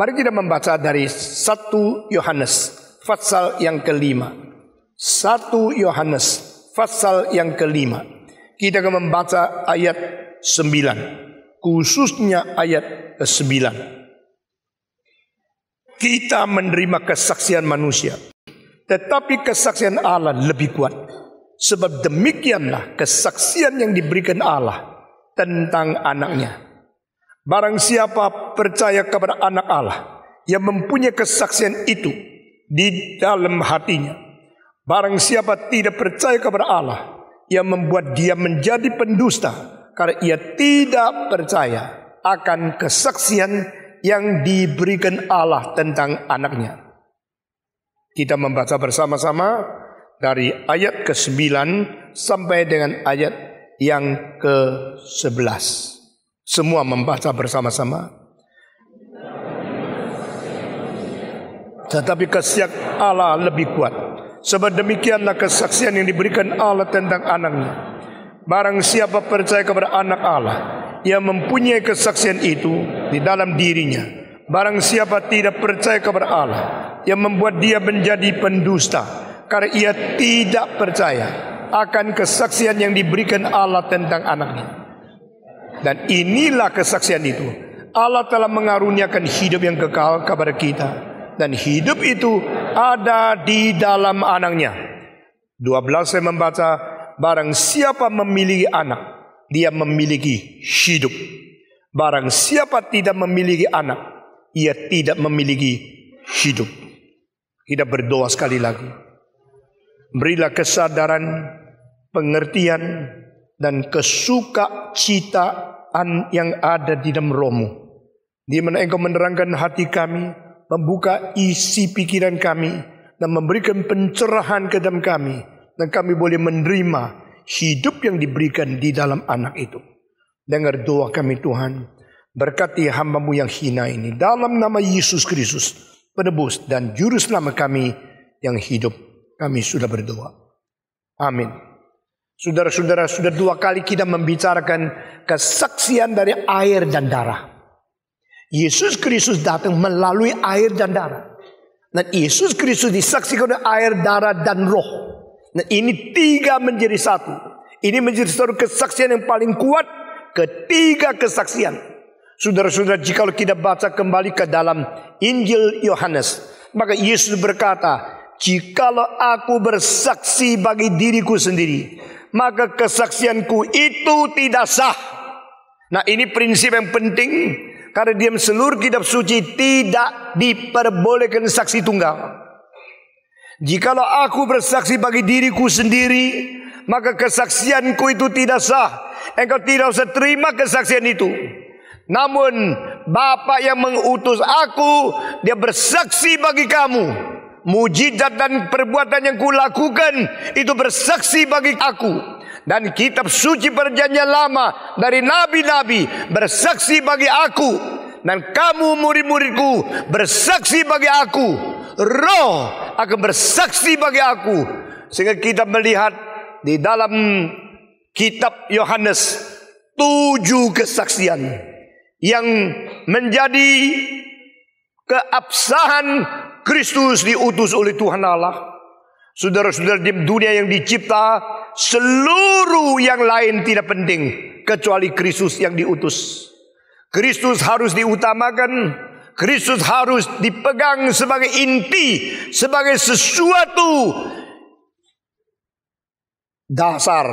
Mari kita membaca dari 1 Yohanes pasal yang kelima. 1 Yohanes pasal yang kelima. Kita akan membaca ayat 9. Khususnya ayat ke-9. Kita menerima kesaksian manusia. Tetapi kesaksian Allah lebih kuat. Sebab demikianlah kesaksian yang diberikan Allah tentang anaknya. Barang siapa percaya kepada anak Allah yang mempunyai kesaksian itu di dalam hatinya. Barang siapa tidak percaya kepada Allah yang membuat dia menjadi pendusta karena ia tidak percaya akan kesaksian yang diberikan Allah tentang anaknya. Kita membaca bersama-sama dari ayat ke-9 sampai dengan ayat yang ke-11. Semua membaca bersama-sama. tetapi kesiak Allah lebih kuat. Sebab demikianlah kesaksian yang diberikan Allah tentang anaknya. Barang siapa percaya kepada anak Allah ia mempunyai kesaksian itu di dalam dirinya. Barang siapa tidak percaya kepada Allah ia membuat dia menjadi pendusta karena ia tidak percaya akan kesaksian yang diberikan Allah tentang anaknya. Dan inilah kesaksian itu. Allah telah mengaruniakan hidup yang kekal kepada kita dan hidup itu ada di dalam anaknya. 12 saya membaca barang siapa memiliki anak dia memiliki hidup. Barang siapa tidak memiliki anak ia tidak memiliki hidup. Kita berdoa sekali lagi. Berilah kesadaran, pengertian, dan kesuka citaan yang ada di dalam romu. Di mana engkau menerangkan hati kami, membuka isi pikiran kami dan memberikan pencerahan ke dalam kami dan kami boleh menerima hidup yang diberikan di dalam anak itu. Dengar doa kami Tuhan. Berkati hambamu yang hina ini dalam nama Yesus Kristus. Penebus dan Juru Selamat kami yang hidup. Kami sudah berdoa. Amin. Saudara-saudara, sudah dua kali kita membicarakan kesaksian dari air dan darah. Yesus Kristus datang melalui air dan darah. Dan Yesus Kristus disaksikan oleh air, darah, dan roh. Nah ini tiga menjadi satu. Ini menjadi satu kesaksian yang paling kuat. Ketiga kesaksian. Saudara-saudara, jikalau kita baca kembali ke dalam Injil Yohanes. Maka Yesus berkata, Jikalau aku bersaksi bagi diriku sendiri, maka kesaksianku itu tidak sah. Nah ini prinsip yang penting karena dia seluruh kitab suci tidak diperbolehkan saksi tunggal. Jikalau aku bersaksi bagi diriku sendiri, maka kesaksianku itu tidak sah. Engkau tidak usah terima kesaksian itu. Namun Bapa yang mengutus aku, dia bersaksi bagi kamu. Mujizat dan perbuatan yang kulakukan itu bersaksi bagi aku. dan kitab suci perjanjian lama dari nabi-nabi bersaksi bagi aku dan kamu murid-muridku bersaksi bagi aku roh akan bersaksi bagi aku sehingga kita melihat di dalam kitab Yohanes tujuh kesaksian yang menjadi keabsahan Kristus diutus oleh Tuhan Allah. Saudara-saudara di dunia yang dicipta seluruh yang lain tidak penting kecuali Kristus yang diutus. Kristus harus diutamakan, Kristus harus dipegang sebagai inti, sebagai sesuatu dasar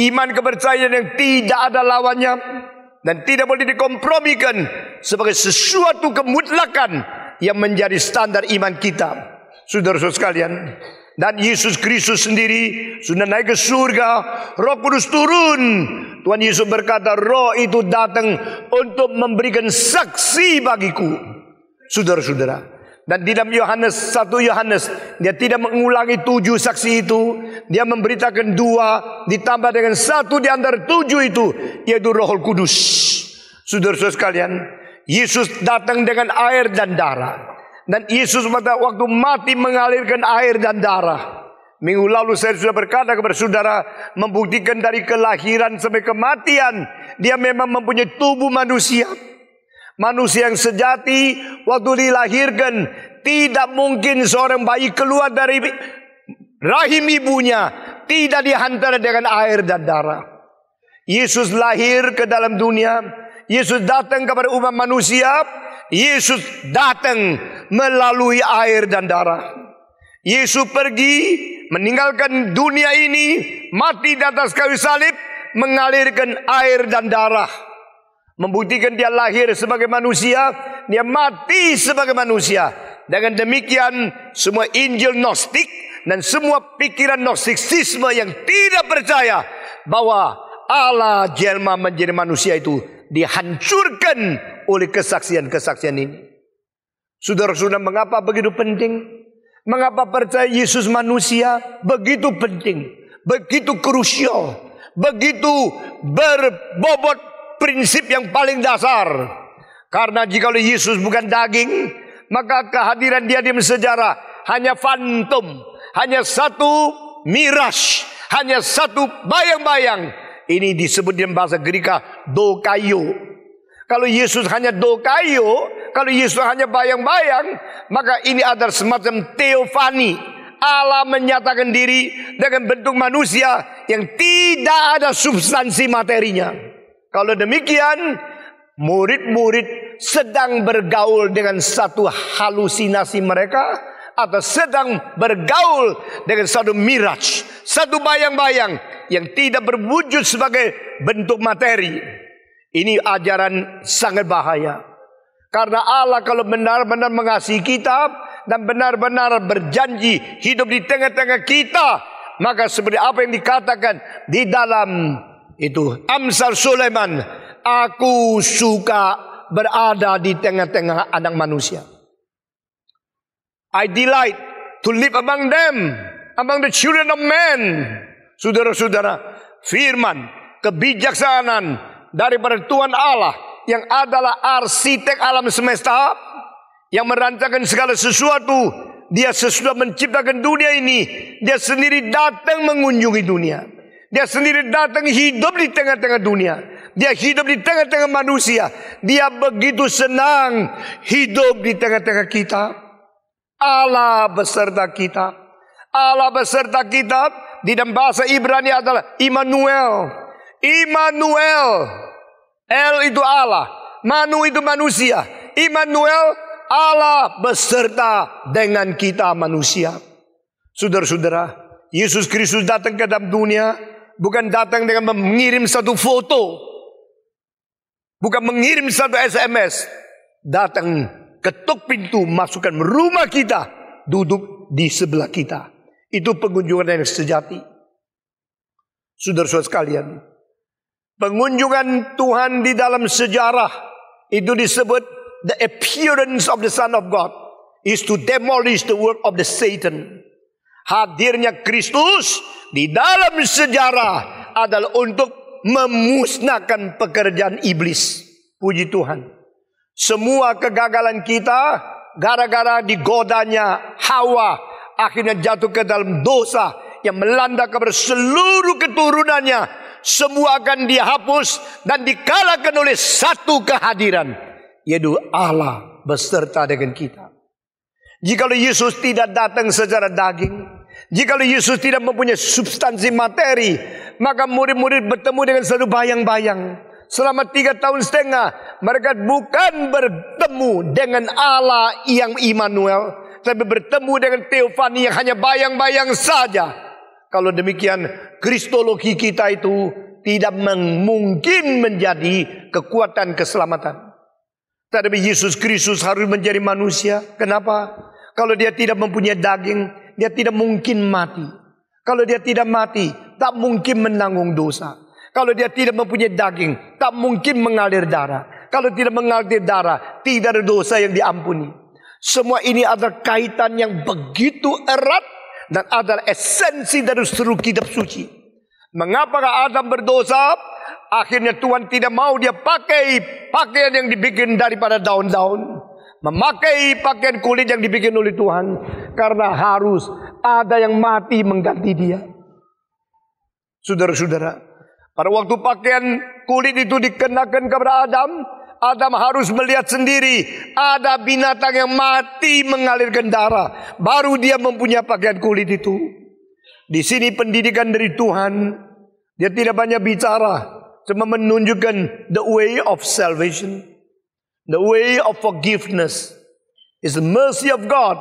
iman kepercayaan yang tidak ada lawannya dan tidak boleh dikompromikan sebagai sesuatu kemutlakan yang menjadi standar iman kita. Saudara-saudara sekalian, dan Yesus Kristus sendiri sudah naik ke surga. Roh Kudus turun. Tuhan Yesus berkata, roh itu datang untuk memberikan saksi bagiku. Saudara-saudara. Dan di dalam Yohanes 1 Yohanes dia tidak mengulangi tujuh saksi itu, dia memberitakan dua ditambah dengan satu di antara tujuh itu yaitu Roh Kudus. Saudara-saudara sekalian, Yesus datang dengan air dan darah. Dan Yesus pada waktu mati mengalirkan air dan darah. Minggu lalu saya sudah berkata kepada saudara, membuktikan dari kelahiran sampai kematian, dia memang mempunyai tubuh manusia. Manusia yang sejati waktu dilahirkan tidak mungkin seorang bayi keluar dari rahim ibunya tidak dihantar dengan air dan darah. Yesus lahir ke dalam dunia, Yesus datang kepada umat manusia Yesus datang melalui air dan darah. Yesus pergi meninggalkan dunia ini, mati di atas kayu salib, mengalirkan air dan darah. Membuktikan dia lahir sebagai manusia, dia mati sebagai manusia. Dengan demikian semua Injil Gnostik dan semua pikiran Gnosticisme yang tidak percaya bahwa Allah jelma menjadi manusia itu dihancurkan oleh kesaksian-kesaksian ini. Saudara-saudara, mengapa begitu penting? Mengapa percaya Yesus manusia begitu penting, begitu krusial, begitu berbobot prinsip yang paling dasar? Karena jika Yesus bukan daging, maka kehadiran dia di sejarah hanya fantom, hanya satu miras, hanya satu bayang-bayang. Ini disebut dalam bahasa Gerika dokayo, kalau Yesus hanya dokayo, kalau Yesus hanya bayang-bayang, maka ini adalah semacam teofani. Allah menyatakan diri dengan bentuk manusia yang tidak ada substansi materinya. Kalau demikian, murid-murid sedang bergaul dengan satu halusinasi mereka atau sedang bergaul dengan satu miraj, satu bayang-bayang yang tidak berwujud sebagai bentuk materi. Ini ajaran sangat bahaya. Karena Allah kalau benar-benar mengasihi kita dan benar-benar berjanji hidup di tengah-tengah kita, maka seperti apa yang dikatakan di dalam itu Amsal Sulaiman, aku suka berada di tengah-tengah anak manusia. I delight to live among them, among the children of men. Saudara-saudara, firman, kebijaksanaan, daripada Tuhan Allah yang adalah arsitek alam semesta yang merancangkan segala sesuatu. Dia sesudah menciptakan dunia ini, dia sendiri datang mengunjungi dunia. Dia sendiri datang hidup di tengah-tengah dunia. Dia hidup di tengah-tengah manusia. Dia begitu senang hidup di tengah-tengah kita. Allah beserta kita. Allah beserta kita di dalam bahasa Ibrani adalah Immanuel. Immanuel. El itu Allah. Manu itu manusia. Immanuel Allah beserta dengan kita manusia. Saudara-saudara, Yesus Kristus datang ke dalam dunia bukan datang dengan mengirim satu foto, bukan mengirim satu SMS, datang ketuk pintu masukkan rumah kita, duduk di sebelah kita. Itu pengunjungan yang sejati. Saudara-saudara sekalian, Pengunjungan Tuhan di dalam sejarah itu disebut the appearance of the Son of God is to demolish the work of the Satan. Hadirnya Kristus di dalam sejarah adalah untuk memusnahkan pekerjaan iblis. Puji Tuhan. Semua kegagalan kita gara-gara digodanya Hawa akhirnya jatuh ke dalam dosa yang melanda kepada seluruh keturunannya semua akan dihapus dan dikalahkan oleh satu kehadiran yaitu Allah beserta dengan kita. Jikalau Yesus tidak datang secara daging, jikalau Yesus tidak mempunyai substansi materi, maka murid-murid bertemu dengan satu bayang-bayang. Selama tiga tahun setengah, mereka bukan bertemu dengan Allah yang Immanuel, tapi bertemu dengan Teofani yang hanya bayang-bayang saja. Kalau demikian kristologi kita itu tidak mungkin menjadi kekuatan keselamatan. Tetapi Yesus Kristus harus menjadi manusia. Kenapa? Kalau dia tidak mempunyai daging, dia tidak mungkin mati. Kalau dia tidak mati, tak mungkin menanggung dosa. Kalau dia tidak mempunyai daging, tak mungkin mengalir darah. Kalau tidak mengalir darah, tidak ada dosa yang diampuni. Semua ini adalah kaitan yang begitu erat dan adalah esensi dari seluruh kitab suci. Mengapa Adam berdosa? Akhirnya Tuhan tidak mau dia pakai pakaian yang dibikin daripada daun-daun. Memakai pakaian kulit yang dibikin oleh Tuhan. Karena harus ada yang mati mengganti dia. Saudara-saudara, pada waktu pakaian kulit itu dikenakan kepada Adam, Adam harus melihat sendiri ada binatang yang mati mengalirkan darah. Baru dia mempunyai pakaian kulit itu. Di sini pendidikan dari Tuhan. Dia tidak banyak bicara. Cuma menunjukkan the way of salvation. The way of forgiveness. Is the mercy of God.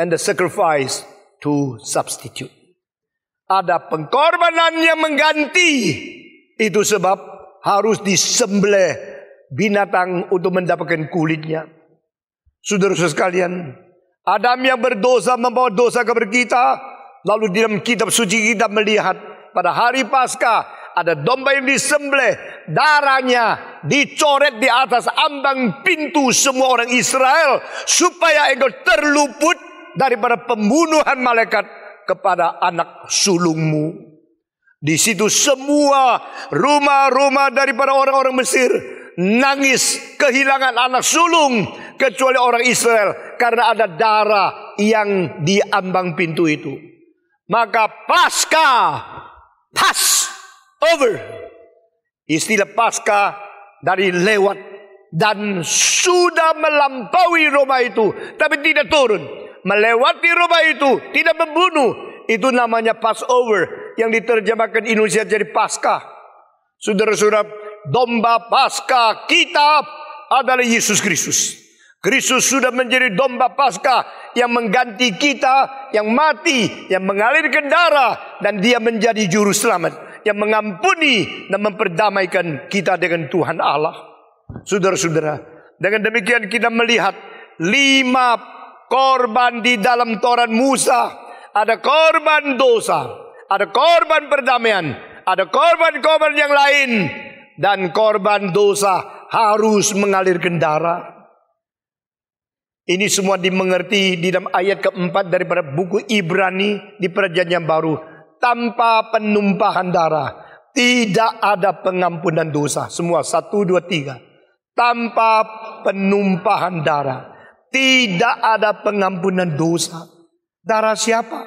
And the sacrifice to substitute. Ada pengkorbanan yang mengganti. Itu sebab harus disembelih binatang untuk mendapatkan kulitnya. Saudara-saudara sekalian, Adam yang berdosa membawa dosa kepada kita, lalu di dalam kitab suci kita melihat pada hari pasca ada domba yang disembelih, darahnya dicoret di atas ambang pintu semua orang Israel supaya engkau terluput daripada pembunuhan malaikat kepada anak sulungmu. Di situ semua rumah-rumah daripada orang-orang Mesir nangis kehilangan anak sulung kecuali orang Israel karena ada darah yang di ambang pintu itu. Maka pasca pas over istilah pasca dari lewat dan sudah melampaui Roma itu tapi tidak turun melewati Roma itu tidak membunuh itu namanya Passover yang diterjemahkan Indonesia jadi pasca Saudara-saudara domba pasca kita adalah Yesus Kristus. Kristus sudah menjadi domba pasca yang mengganti kita yang mati, yang mengalirkan darah dan dia menjadi juru selamat yang mengampuni dan memperdamaikan kita dengan Tuhan Allah. Saudara-saudara, dengan demikian kita melihat lima korban di dalam Taurat Musa. Ada korban dosa, ada korban perdamaian, ada korban-korban yang lain dan korban dosa harus mengalir kendara. Ini semua dimengerti di dalam ayat keempat daripada buku Ibrani di perjanjian baru. Tanpa penumpahan darah. Tidak ada pengampunan dosa. Semua satu, dua, tiga. Tanpa penumpahan darah. Tidak ada pengampunan dosa. Darah siapa?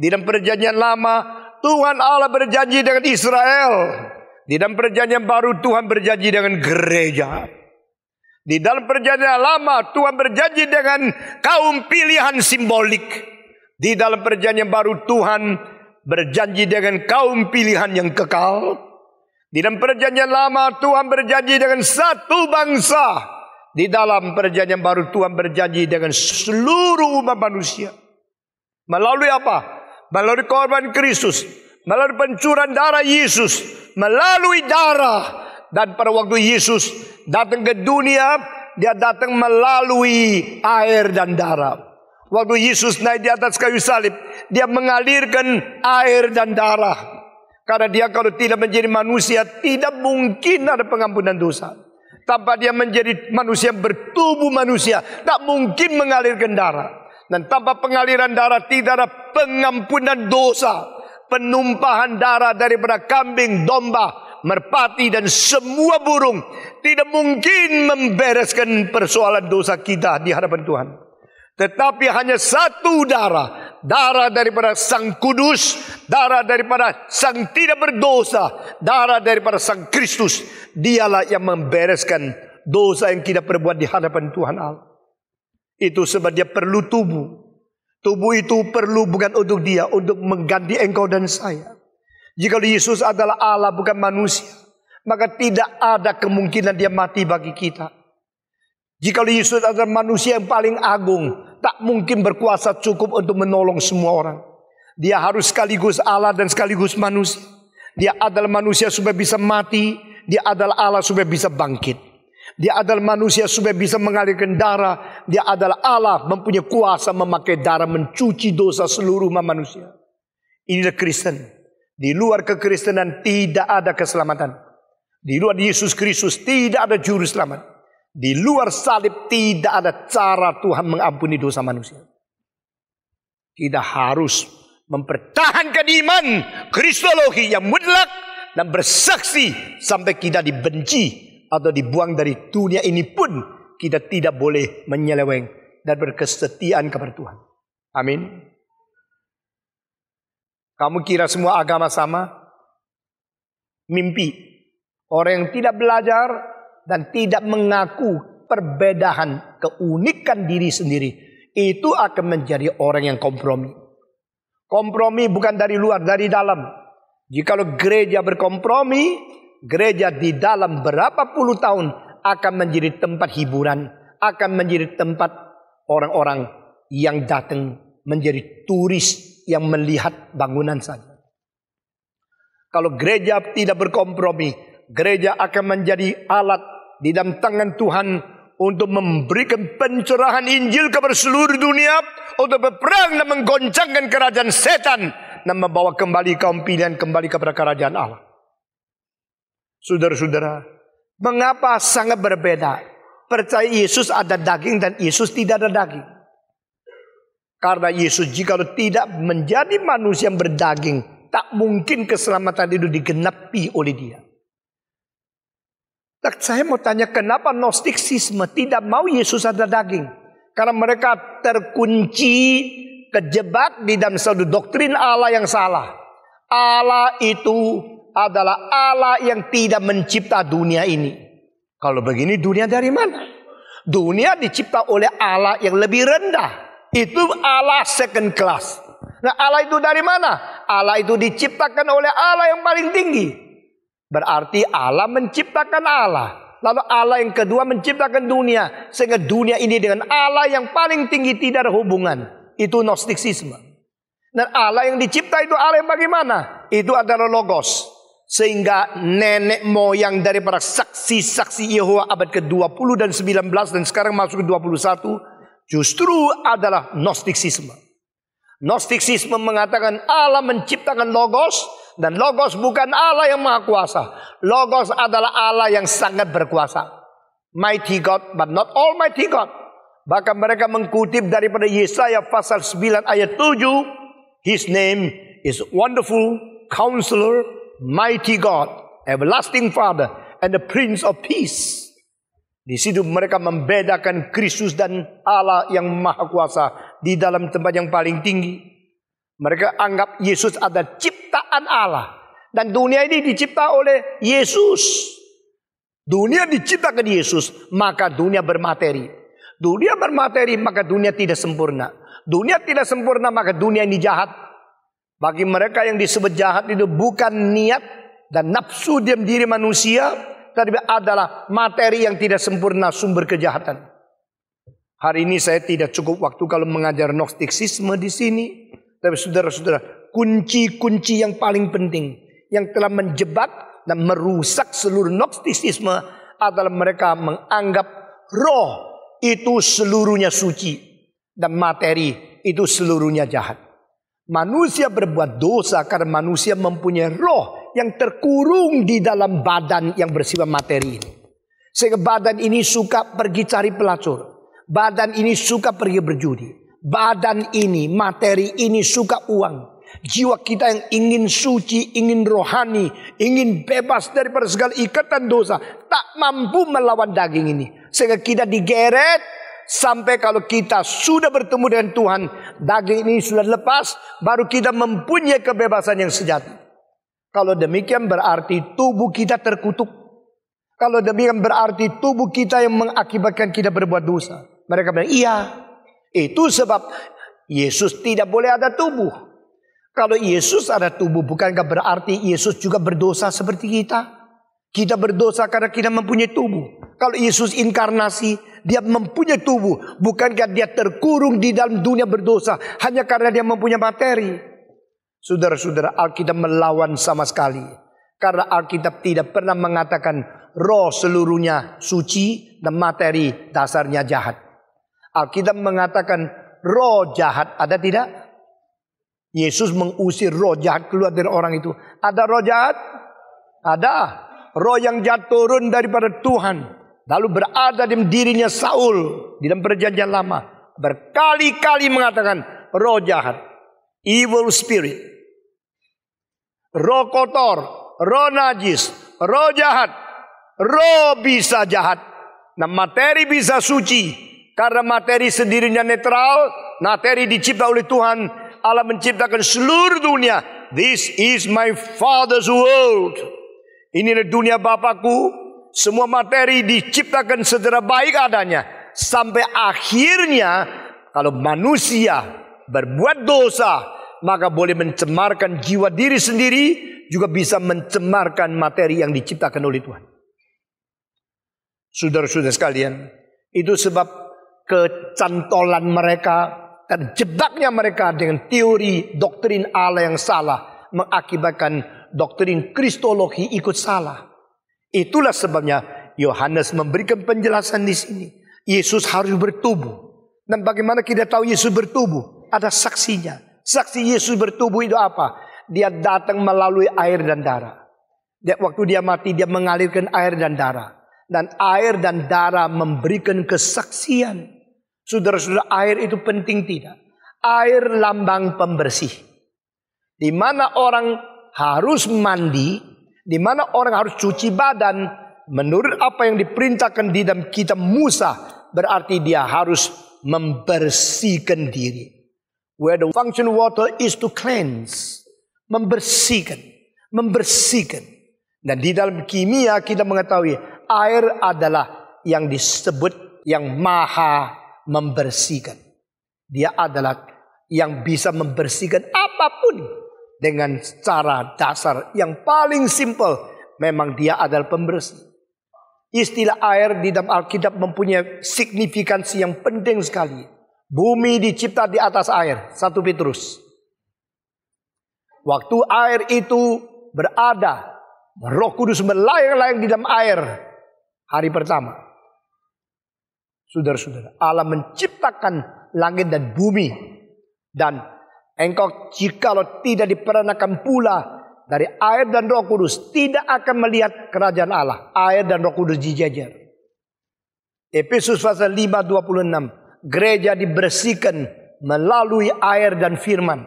Di dalam perjanjian lama. Tuhan Allah berjanji dengan Israel. Di dalam perjanjian baru Tuhan berjanji dengan gereja. Di dalam perjanjian lama Tuhan berjanji dengan kaum pilihan simbolik. Di dalam perjanjian baru Tuhan berjanji dengan kaum pilihan yang kekal. Di dalam perjanjian lama Tuhan berjanji dengan satu bangsa. Di dalam perjanjian baru Tuhan berjanji dengan seluruh umat manusia. Melalui apa? Melalui korban Kristus melalui pencuran darah Yesus, melalui darah dan pada waktu Yesus datang ke dunia, dia datang melalui air dan darah. Waktu Yesus naik di atas kayu salib, dia mengalirkan air dan darah. Karena dia kalau tidak menjadi manusia, tidak mungkin ada pengampunan dosa. Tanpa dia menjadi manusia bertubuh manusia, tak mungkin mengalirkan darah. Dan tanpa pengaliran darah tidak ada pengampunan dosa penumpahan darah daripada kambing, domba, merpati dan semua burung tidak mungkin membereskan persoalan dosa kita di hadapan Tuhan. Tetapi hanya satu darah, darah daripada Sang Kudus, darah daripada Sang tidak berdosa, darah daripada Sang Kristus, dialah yang membereskan dosa yang kita perbuat di hadapan Tuhan Allah. Itu sebab dia perlu tubuh. Tubuh itu perlu bukan untuk dia, untuk mengganti engkau dan saya. Jika Yesus adalah Allah bukan manusia, maka tidak ada kemungkinan dia mati bagi kita. Jika Yesus adalah manusia yang paling agung, tak mungkin berkuasa cukup untuk menolong semua orang. Dia harus sekaligus Allah dan sekaligus manusia. Dia adalah manusia supaya bisa mati, dia adalah Allah supaya bisa bangkit. Dia adalah manusia supaya bisa mengalirkan darah. Dia adalah Allah mempunyai kuasa memakai darah mencuci dosa seluruh manusia. Inilah Kristen. Di luar kekristenan tidak ada keselamatan. Di luar Yesus Kristus tidak ada juru selamat. Di luar salib tidak ada cara Tuhan mengampuni dosa manusia. Kita harus mempertahankan iman Kristologi yang mutlak dan bersaksi sampai kita dibenci atau dibuang dari dunia ini pun kita tidak boleh menyeleweng dan berkesetiaan kepada Tuhan. Amin. Kamu kira semua agama sama? Mimpi. Orang yang tidak belajar dan tidak mengaku perbedaan keunikan diri sendiri itu akan menjadi orang yang kompromi. Kompromi bukan dari luar, dari dalam. Jikalau gereja berkompromi, gereja di dalam berapa puluh tahun akan menjadi tempat hiburan, akan menjadi tempat orang-orang yang datang menjadi turis yang melihat bangunan saja. Kalau gereja tidak berkompromi, gereja akan menjadi alat di dalam tangan Tuhan untuk memberikan pencerahan Injil kepada seluruh dunia untuk berperang dan menggoncangkan kerajaan setan dan membawa kembali kaum pilihan kembali kepada kerajaan Allah. Saudara-saudara, mengapa sangat berbeda? Percaya Yesus ada daging dan Yesus tidak ada daging. Karena Yesus jika tidak menjadi manusia yang berdaging, tak mungkin keselamatan itu digenapi oleh dia. Tak nah, Saya mau tanya kenapa Gnostikisme tidak mau Yesus ada daging? Karena mereka terkunci, kejebak di dalam satu doktrin Allah yang salah. Allah itu adalah Allah yang tidak mencipta dunia ini. Kalau begini dunia dari mana? Dunia dicipta oleh Allah yang lebih rendah. Itu Allah second class. Nah Allah itu dari mana? Allah itu diciptakan oleh Allah yang paling tinggi. Berarti Allah menciptakan Allah. Lalu Allah yang kedua menciptakan dunia. Sehingga dunia ini dengan Allah yang paling tinggi tidak ada hubungan. Itu Gnosticisme. Dan Allah yang dicipta itu Allah yang bagaimana? Itu adalah Logos sehingga nenek moyang dari para saksi-saksi Yehova abad ke-20 dan 19 dan sekarang masuk ke-21 justru adalah gnostikisme. Gnostikisme mengatakan Allah menciptakan logos dan logos bukan Allah yang maha kuasa. Logos adalah Allah yang sangat berkuasa. Mighty God but not almighty God. Bahkan mereka mengkutip daripada Yesaya pasal 9 ayat 7, his name is wonderful counselor mighty God, everlasting Father, and the Prince of Peace. Di situ mereka membedakan Kristus dan Allah yang Maha Kuasa di dalam tempat yang paling tinggi. Mereka anggap Yesus ada ciptaan Allah dan dunia ini dicipta oleh Yesus. Dunia diciptakan Yesus, maka dunia bermateri. Dunia bermateri, maka dunia tidak sempurna. Dunia tidak sempurna, maka dunia ini jahat. Bagi mereka yang disebut jahat itu bukan niat dan nafsu diam diri manusia, tapi adalah materi yang tidak sempurna sumber kejahatan. Hari ini saya tidak cukup waktu kalau mengajar noktiksisme di sini. Tapi saudara-saudara, kunci-kunci yang paling penting yang telah menjebak dan merusak seluruh noktiksisme. adalah mereka menganggap roh itu seluruhnya suci dan materi itu seluruhnya jahat. Manusia berbuat dosa karena manusia mempunyai roh yang terkurung di dalam badan yang bersifat materi ini. Sehingga badan ini suka pergi cari pelacur. Badan ini suka pergi berjudi. Badan ini, materi ini suka uang. Jiwa kita yang ingin suci, ingin rohani, ingin bebas dari segala ikatan dosa. Tak mampu melawan daging ini. Sehingga kita digeret Sampai kalau kita sudah bertemu dengan Tuhan, daging ini sudah lepas, baru kita mempunyai kebebasan yang sejati. Kalau demikian berarti tubuh kita terkutuk. Kalau demikian berarti tubuh kita yang mengakibatkan kita berbuat dosa. Mereka bilang, iya. Itu sebab Yesus tidak boleh ada tubuh. Kalau Yesus ada tubuh, bukankah berarti Yesus juga berdosa seperti kita? Kita berdosa karena kita mempunyai tubuh. Kalau Yesus inkarnasi, dia mempunyai tubuh. Bukankah dia terkurung di dalam dunia berdosa hanya karena dia mempunyai materi. Saudara-saudara, Alkitab melawan sama sekali. Karena Alkitab tidak pernah mengatakan roh seluruhnya suci dan materi dasarnya jahat. Alkitab mengatakan roh jahat ada tidak? Yesus mengusir roh jahat keluar dari orang itu. Ada roh jahat? Ada. Roh yang jatuh turun daripada Tuhan. Lalu berada di dirinya Saul di dalam perjanjian lama. Berkali-kali mengatakan roh jahat. Evil spirit. Roh kotor. Roh najis. Roh jahat. Roh bisa jahat. Nah materi bisa suci. Karena materi sendirinya netral. Materi dicipta oleh Tuhan. Allah menciptakan seluruh dunia. This is my father's world. Ini dunia Bapakku. Semua materi diciptakan secara baik adanya. Sampai akhirnya kalau manusia berbuat dosa maka boleh mencemarkan jiwa diri sendiri juga bisa mencemarkan materi yang diciptakan oleh Tuhan. Saudara-saudara sekalian, itu sebab kecantolan mereka, terjebaknya mereka dengan teori doktrin Allah yang salah mengakibatkan doktrin kristologi ikut salah. Itulah sebabnya Yohanes memberikan penjelasan di sini. Yesus harus bertubuh. Dan bagaimana kita tahu Yesus bertubuh? Ada saksinya. Saksi Yesus bertubuh itu apa? Dia datang melalui air dan darah. Dia, waktu dia mati dia mengalirkan air dan darah. Dan air dan darah memberikan kesaksian. Saudara-saudara air itu penting tidak? Air lambang pembersih. Di mana orang harus mandi di mana orang harus cuci badan menurut apa yang diperintahkan di dalam kitab Musa berarti dia harus membersihkan diri. Where the function water is to cleanse, membersihkan, membersihkan. Dan di dalam kimia kita mengetahui air adalah yang disebut yang maha membersihkan. Dia adalah yang bisa membersihkan apapun dengan cara dasar yang paling simple Memang dia adalah pembersih. Istilah air di dalam Alkitab mempunyai signifikansi yang penting sekali. Bumi dicipta di atas air. Satu Petrus. Waktu air itu berada. Roh Kudus melayang-layang di dalam air. Hari pertama. Saudara-saudara. Allah menciptakan langit dan bumi. Dan Engkau jikalau tidak diperanakan pula dari air dan roh kudus. Tidak akan melihat kerajaan Allah. Air dan roh kudus dijajar. Efesus pasal 5:26 Gereja dibersihkan melalui air dan firman.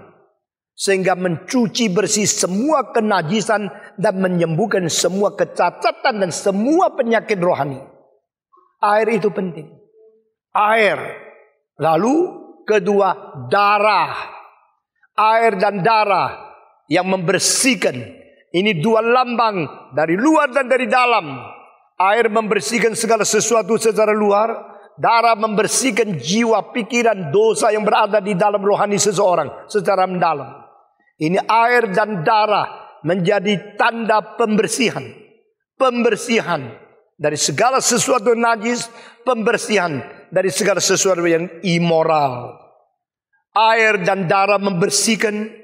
Sehingga mencuci bersih semua kenajisan dan menyembuhkan semua kecacatan dan semua penyakit rohani. Air itu penting. Air. Lalu kedua darah air dan darah yang membersihkan. Ini dua lambang dari luar dan dari dalam. Air membersihkan segala sesuatu secara luar. Darah membersihkan jiwa, pikiran, dosa yang berada di dalam rohani seseorang secara mendalam. Ini air dan darah menjadi tanda pembersihan. Pembersihan dari segala sesuatu najis, pembersihan dari segala sesuatu yang imoral air dan darah membersihkan.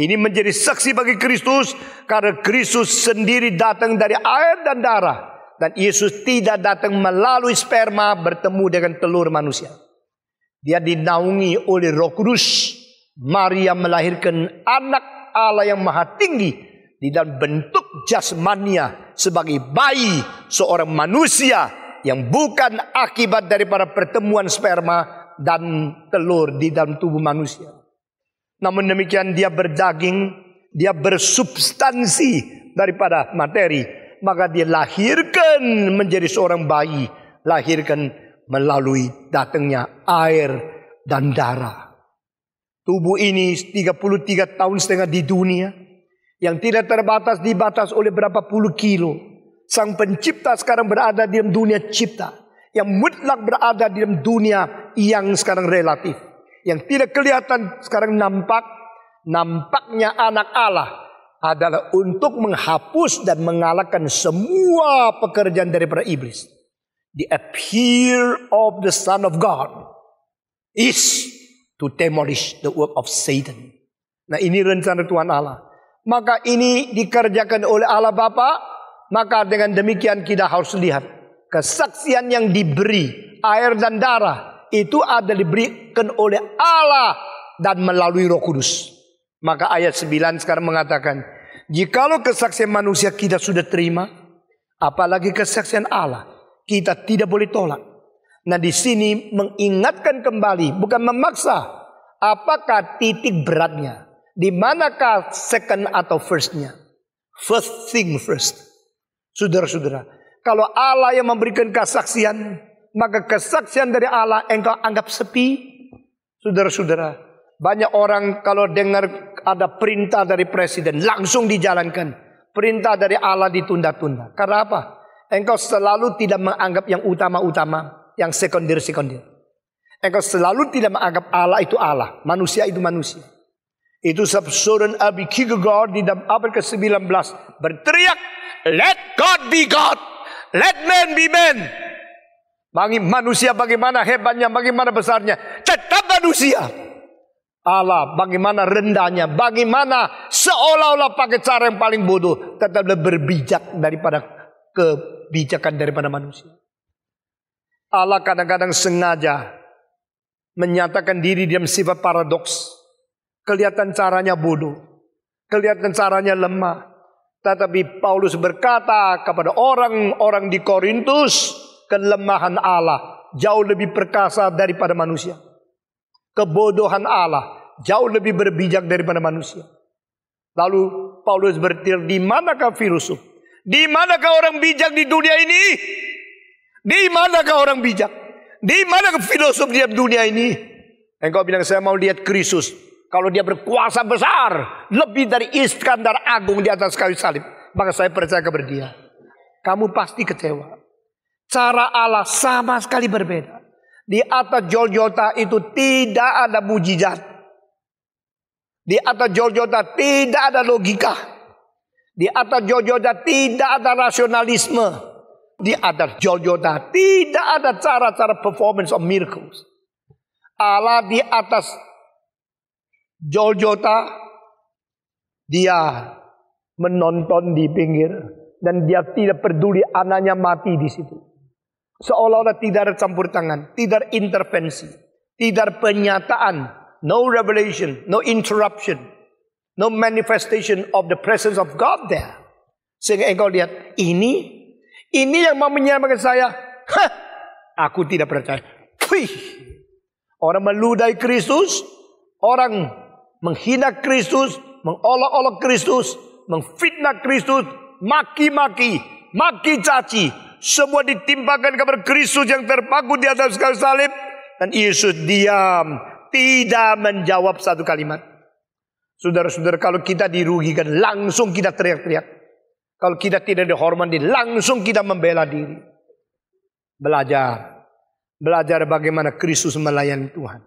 Ini menjadi saksi bagi Kristus karena Kristus sendiri datang dari air dan darah. Dan Yesus tidak datang melalui sperma bertemu dengan telur manusia. Dia dinaungi oleh roh kudus. Maria melahirkan anak Allah yang maha tinggi. Di dalam bentuk jasmania sebagai bayi seorang manusia. Yang bukan akibat daripada pertemuan sperma dan telur di dalam tubuh manusia. Namun demikian dia berdaging, dia bersubstansi daripada materi. Maka dia lahirkan menjadi seorang bayi. Lahirkan melalui datangnya air dan darah. Tubuh ini 33 tahun setengah di dunia. Yang tidak terbatas dibatas oleh berapa puluh kilo. Sang pencipta sekarang berada di dunia cipta yang mutlak berada di dalam dunia yang sekarang relatif, yang tidak kelihatan sekarang nampak, nampaknya anak Allah adalah untuk menghapus dan mengalahkan semua pekerjaan daripada iblis. The appear of the Son of God is to demolish the work of Satan. Nah ini rencana Tuhan Allah. Maka ini dikerjakan oleh Allah Bapa. Maka dengan demikian kita harus lihat kesaksian yang diberi air dan darah itu ada diberikan oleh Allah dan melalui Roh Kudus. Maka ayat 9 sekarang mengatakan, jikalau kesaksian manusia kita sudah terima, apalagi kesaksian Allah, kita tidak boleh tolak. Nah di sini mengingatkan kembali, bukan memaksa. Apakah titik beratnya? Di manakah second atau firstnya? First thing first. Saudara-saudara, kalau Allah yang memberikan kesaksian, maka kesaksian dari Allah engkau anggap sepi. Saudara-saudara, banyak orang kalau dengar ada perintah dari presiden langsung dijalankan. Perintah dari Allah ditunda-tunda. Karena apa? Engkau selalu tidak menganggap yang utama-utama, yang sekunder-sekunder. Engkau selalu tidak menganggap Allah itu Allah, manusia itu manusia. Itu sebab Abi Kierkegaard di dalam abad ke-19 berteriak, Let God be God. Let men be men. Bagi manusia bagaimana hebatnya, bagaimana besarnya. Tetap manusia. Allah bagaimana rendahnya, bagaimana seolah-olah pakai cara yang paling bodoh. Tetap berbijak daripada kebijakan daripada manusia. Allah kadang-kadang sengaja menyatakan diri dalam sifat paradoks. Kelihatan caranya bodoh. Kelihatan caranya lemah. Tetapi Paulus berkata kepada orang-orang di Korintus, kelemahan Allah jauh lebih perkasa daripada manusia. Kebodohan Allah jauh lebih berbijak daripada manusia. Lalu Paulus bertir, di manakah filosof? Di manakah orang bijak di dunia ini? Di manakah orang bijak? Di manakah filosof di dunia ini? Engkau bilang saya mau lihat Kristus. Kalau dia berkuasa besar, lebih dari Iskandar Agung di atas kayu salib. Maka saya percaya kepada dia. Kamu pasti kecewa. Cara Allah sama sekali berbeda. Di atas Joljota itu tidak ada mujizat. Di atas Joljota tidak ada logika. Di atas Joljota tidak ada rasionalisme. Di atas Joljota tidak ada cara-cara performance of miracles. Allah di atas Joljota dia menonton di pinggir dan dia tidak peduli anaknya mati di situ. Seolah-olah tidak ada campur tangan, tidak intervensi, tidak penyataan, no revelation, no interruption, no manifestation of the presence of God there. Sehingga engkau lihat ini, ini yang mau menyelamatkan saya. Hah, aku tidak percaya. Wih, orang meludai Kristus, orang menghina Kristus, mengolok-olok Kristus, mengfitnah Kristus, maki-maki, maki caci, semua ditimpakan kepada Kristus yang terpaku di atas kayu salib dan Yesus diam, tidak menjawab satu kalimat. Saudara-saudara, kalau kita dirugikan, langsung kita teriak-teriak. Kalau kita tidak dihormati, langsung kita membela diri. Belajar. Belajar bagaimana Kristus melayani Tuhan.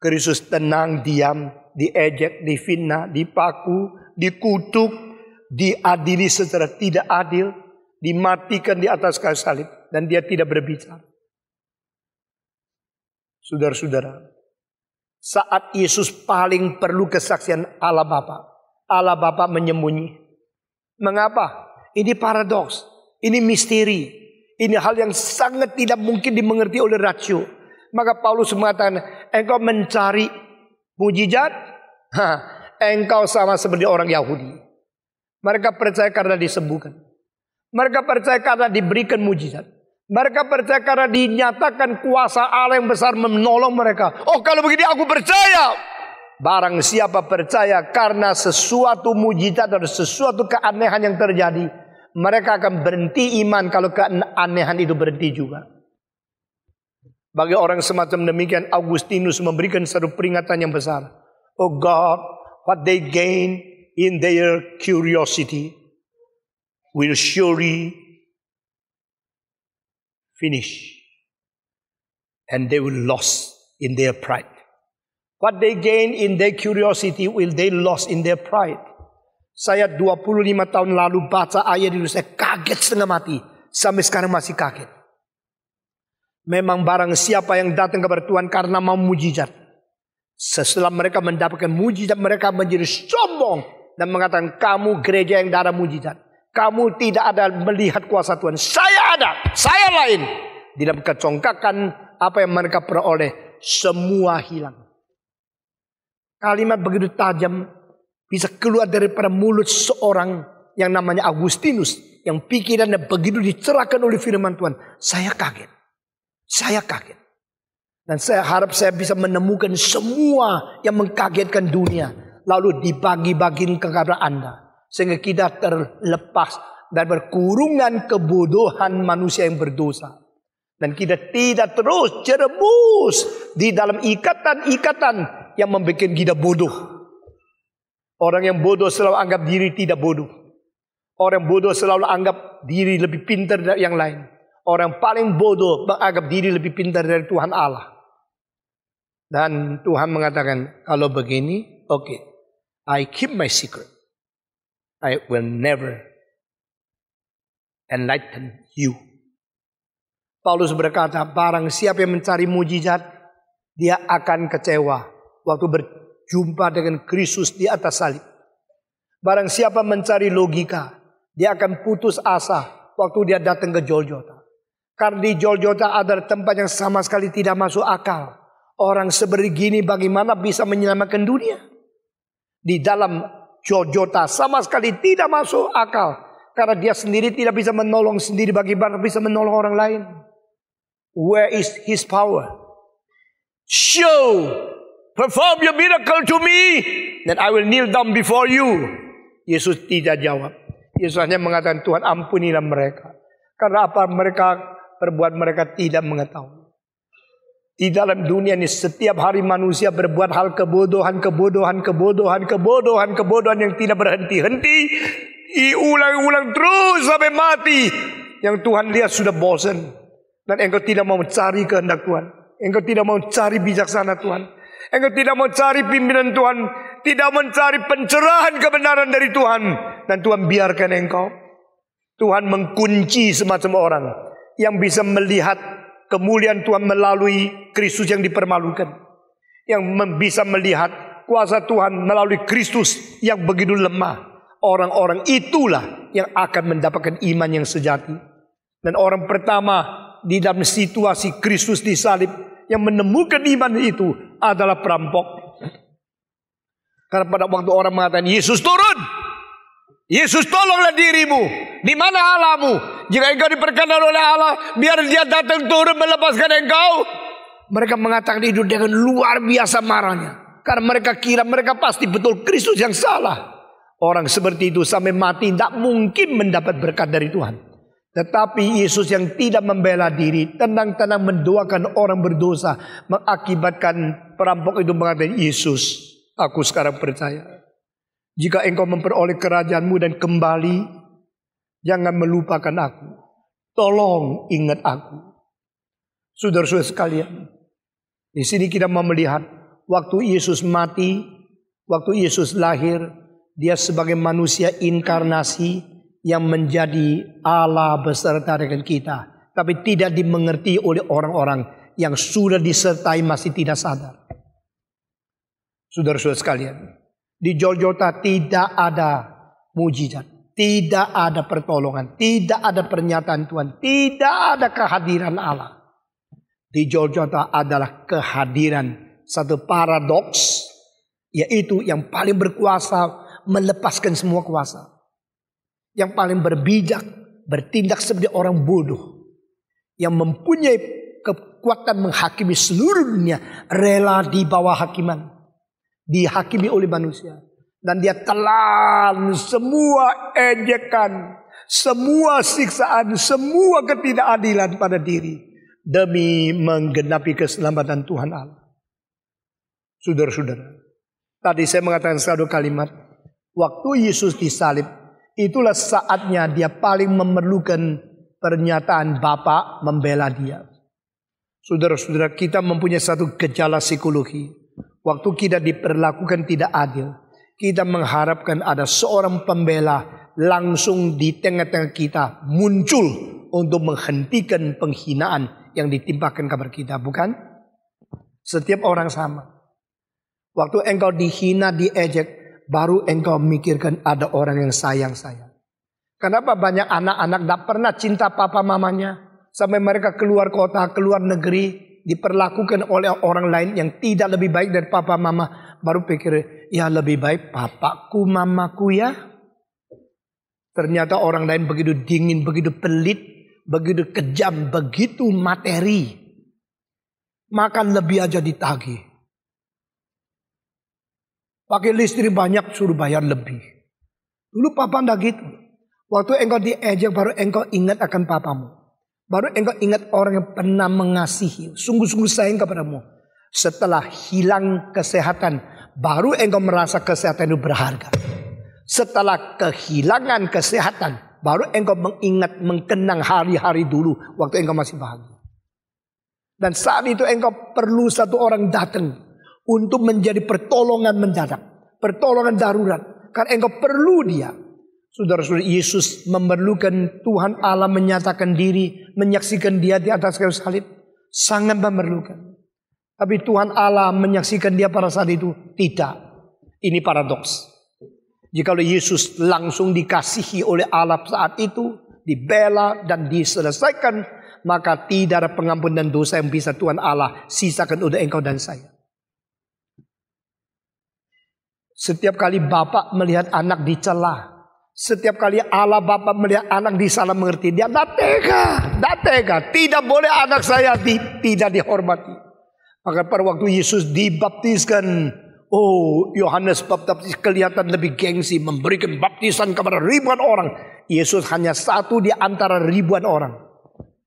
Kristus tenang, diam, diejek, difitnah, dipaku, dikutuk, diadili secara tidak adil, dimatikan di atas kayu salib dan dia tidak berbicara. Saudara-saudara, saat Yesus paling perlu kesaksian Allah Bapa, Allah Bapa menyembunyi. Mengapa? Ini paradoks, ini misteri, ini hal yang sangat tidak mungkin dimengerti oleh rasio. Maka Paulus mengatakan, engkau mencari mujizat, engkau sama seperti orang Yahudi. Mereka percaya karena disembuhkan. Mereka percaya karena diberikan mujizat. Mereka percaya karena dinyatakan kuasa Allah yang besar menolong mereka. Oh kalau begini aku percaya. Barang siapa percaya karena sesuatu mujizat atau sesuatu keanehan yang terjadi. Mereka akan berhenti iman kalau keanehan itu berhenti juga. Bagi orang semacam demikian Augustinus memberikan satu peringatan yang besar. Oh God, what they gain in their curiosity will surely finish and they will lose in their pride. What they gain in their curiosity will they lose in their pride. Saya 25 tahun lalu baca ayat itu saya kaget setengah mati. Sampai sekarang masih kaget. Memang barang siapa yang datang kepada Tuhan karena mau mujizat. Setelah mereka mendapatkan mujizat mereka menjadi sombong. Dan mengatakan kamu gereja yang darah mujizat. Kamu tidak ada melihat kuasa Tuhan. Saya ada, saya lain. Di dalam kecongkakan apa yang mereka peroleh. Semua hilang. Kalimat begitu tajam bisa keluar daripada mulut seorang yang namanya Agustinus. Yang pikirannya begitu dicerahkan oleh firman Tuhan. Saya kaget. Saya kaget. Dan saya harap saya bisa menemukan semua yang mengkagetkan dunia. Lalu dibagi ke kepada Anda. Sehingga kita terlepas dan berkurungan kebodohan manusia yang berdosa. Dan kita tidak terus cerebus di dalam ikatan-ikatan yang membuat kita bodoh. Orang yang bodoh selalu anggap diri tidak bodoh. Orang yang bodoh selalu anggap diri lebih pintar dari yang lain orang paling bodoh menganggap diri lebih pintar dari Tuhan Allah. Dan Tuhan mengatakan, kalau begini, oke. Okay. I keep my secret. I will never enlighten you. Paulus berkata, barang siapa yang mencari mujizat, dia akan kecewa waktu berjumpa dengan Kristus di atas salib. Barang siapa mencari logika, dia akan putus asa waktu dia datang ke Jolgota. Karena di Joljota ada tempat yang sama sekali tidak masuk akal. Orang sebegini bagaimana bisa menyelamatkan dunia? Di dalam Joljota sama sekali tidak masuk akal. Karena dia sendiri tidak bisa menolong sendiri bagaimana bisa menolong orang lain. Where is his power? Show, perform your miracle to me, then I will kneel down before you. Yesus tidak jawab. Yesus hanya mengatakan Tuhan ampunilah mereka. Karena apa mereka berbuat mereka tidak mengetahui. Di dalam dunia ini setiap hari manusia berbuat hal kebodohan, kebodohan, kebodohan, kebodohan, kebodohan yang tidak berhenti-henti. Diulang-ulang terus sampai mati. Yang Tuhan lihat sudah bosan. Dan engkau tidak mau cari kehendak Tuhan. Engkau tidak mau cari bijaksana Tuhan. Engkau tidak mau cari pimpinan Tuhan. Tidak mencari pencerahan kebenaran dari Tuhan. Dan Tuhan biarkan engkau. Tuhan mengkunci semacam orang yang bisa melihat kemuliaan Tuhan melalui Kristus yang dipermalukan. Yang bisa melihat kuasa Tuhan melalui Kristus yang begitu lemah. Orang-orang itulah yang akan mendapatkan iman yang sejati. Dan orang pertama di dalam situasi Kristus disalib yang menemukan iman itu adalah perampok. Karena pada waktu orang mengatakan Yesus turun, Yesus tolonglah dirimu, di mana alamu? Jika engkau diperkenan oleh Allah, biar dia datang turun melepaskan engkau. Mereka mengatakan itu dengan luar biasa marahnya. Karena mereka kira mereka pasti betul Kristus yang salah. Orang seperti itu sampai mati tidak mungkin mendapat berkat dari Tuhan. Tetapi Yesus yang tidak membela diri, tenang-tenang mendoakan orang berdosa. Mengakibatkan perampok itu mengatakan, Yesus, aku sekarang percaya. Jika engkau memperoleh kerajaanmu dan kembali Jangan melupakan aku. Tolong ingat aku. Saudara-saudara sekalian, di sini kita mau melihat waktu Yesus mati, waktu Yesus lahir, dia sebagai manusia inkarnasi yang menjadi Allah beserta dengan kita, tapi tidak dimengerti oleh orang-orang yang sudah disertai masih tidak sadar. Saudara-saudara sekalian, di Jogota tidak ada mujizat. Tidak ada pertolongan, tidak ada pernyataan Tuhan, tidak ada kehadiran Allah. Di Golgota adalah kehadiran satu paradoks yaitu yang paling berkuasa melepaskan semua kuasa. Yang paling berbijak bertindak seperti orang bodoh. Yang mempunyai kekuatan menghakimi seluruh dunia rela di bawah hakiman. Dihakimi oleh manusia. Dan dia telan semua ejekan, semua siksaan, semua ketidakadilan pada diri. Demi menggenapi keselamatan Tuhan Allah. Saudara-saudara, tadi saya mengatakan satu kalimat. Waktu Yesus disalib, itulah saatnya dia paling memerlukan pernyataan Bapa membela dia. Saudara-saudara, kita mempunyai satu gejala psikologi. Waktu kita diperlakukan tidak adil, kita mengharapkan ada seorang pembela langsung di tengah-tengah kita muncul untuk menghentikan penghinaan yang ditimpakan kepada kita, bukan? Setiap orang sama. Waktu engkau dihina, diejek, baru engkau mikirkan ada orang yang sayang saya. Kenapa banyak anak-anak tidak pernah cinta papa mamanya? Sampai mereka keluar kota, keluar negeri, diperlakukan oleh orang lain yang tidak lebih baik dari papa mama baru pikir ya lebih baik papaku mamaku ya ternyata orang lain begitu dingin begitu pelit begitu kejam begitu materi makan lebih aja ditagi pakai listrik banyak suruh bayar lebih dulu papa ndak gitu waktu engkau diejek baru engkau ingat akan papamu Baru engkau ingat orang yang pernah mengasihi. Sungguh-sungguh sayang kepadamu. Setelah hilang kesehatan. Baru engkau merasa kesehatan itu berharga. Setelah kehilangan kesehatan. Baru engkau mengingat, mengkenang hari-hari dulu. Waktu engkau masih bahagia. Dan saat itu engkau perlu satu orang datang. Untuk menjadi pertolongan mendadak. Pertolongan darurat. Karena engkau perlu dia. Saudara-saudara, Yesus memerlukan Tuhan Allah menyatakan diri, menyaksikan dia di atas kayu salib. Sangat memerlukan. Tapi Tuhan Allah menyaksikan dia pada saat itu tidak. Ini paradoks. Jikalau Yesus langsung dikasihi oleh Allah saat itu, dibela dan diselesaikan, maka tidak ada pengampunan dosa yang bisa Tuhan Allah sisakan untuk engkau dan saya. Setiap kali bapak melihat anak dicela, setiap kali Allah Bapak melihat anak di sana mengerti. Dia tidak tega. Tidak tega. Tidak boleh anak saya di, tidak dihormati. Maka pada waktu Yesus dibaptiskan. Oh Yohanes baptis kelihatan lebih gengsi. Memberikan baptisan kepada ribuan orang. Yesus hanya satu di antara ribuan orang.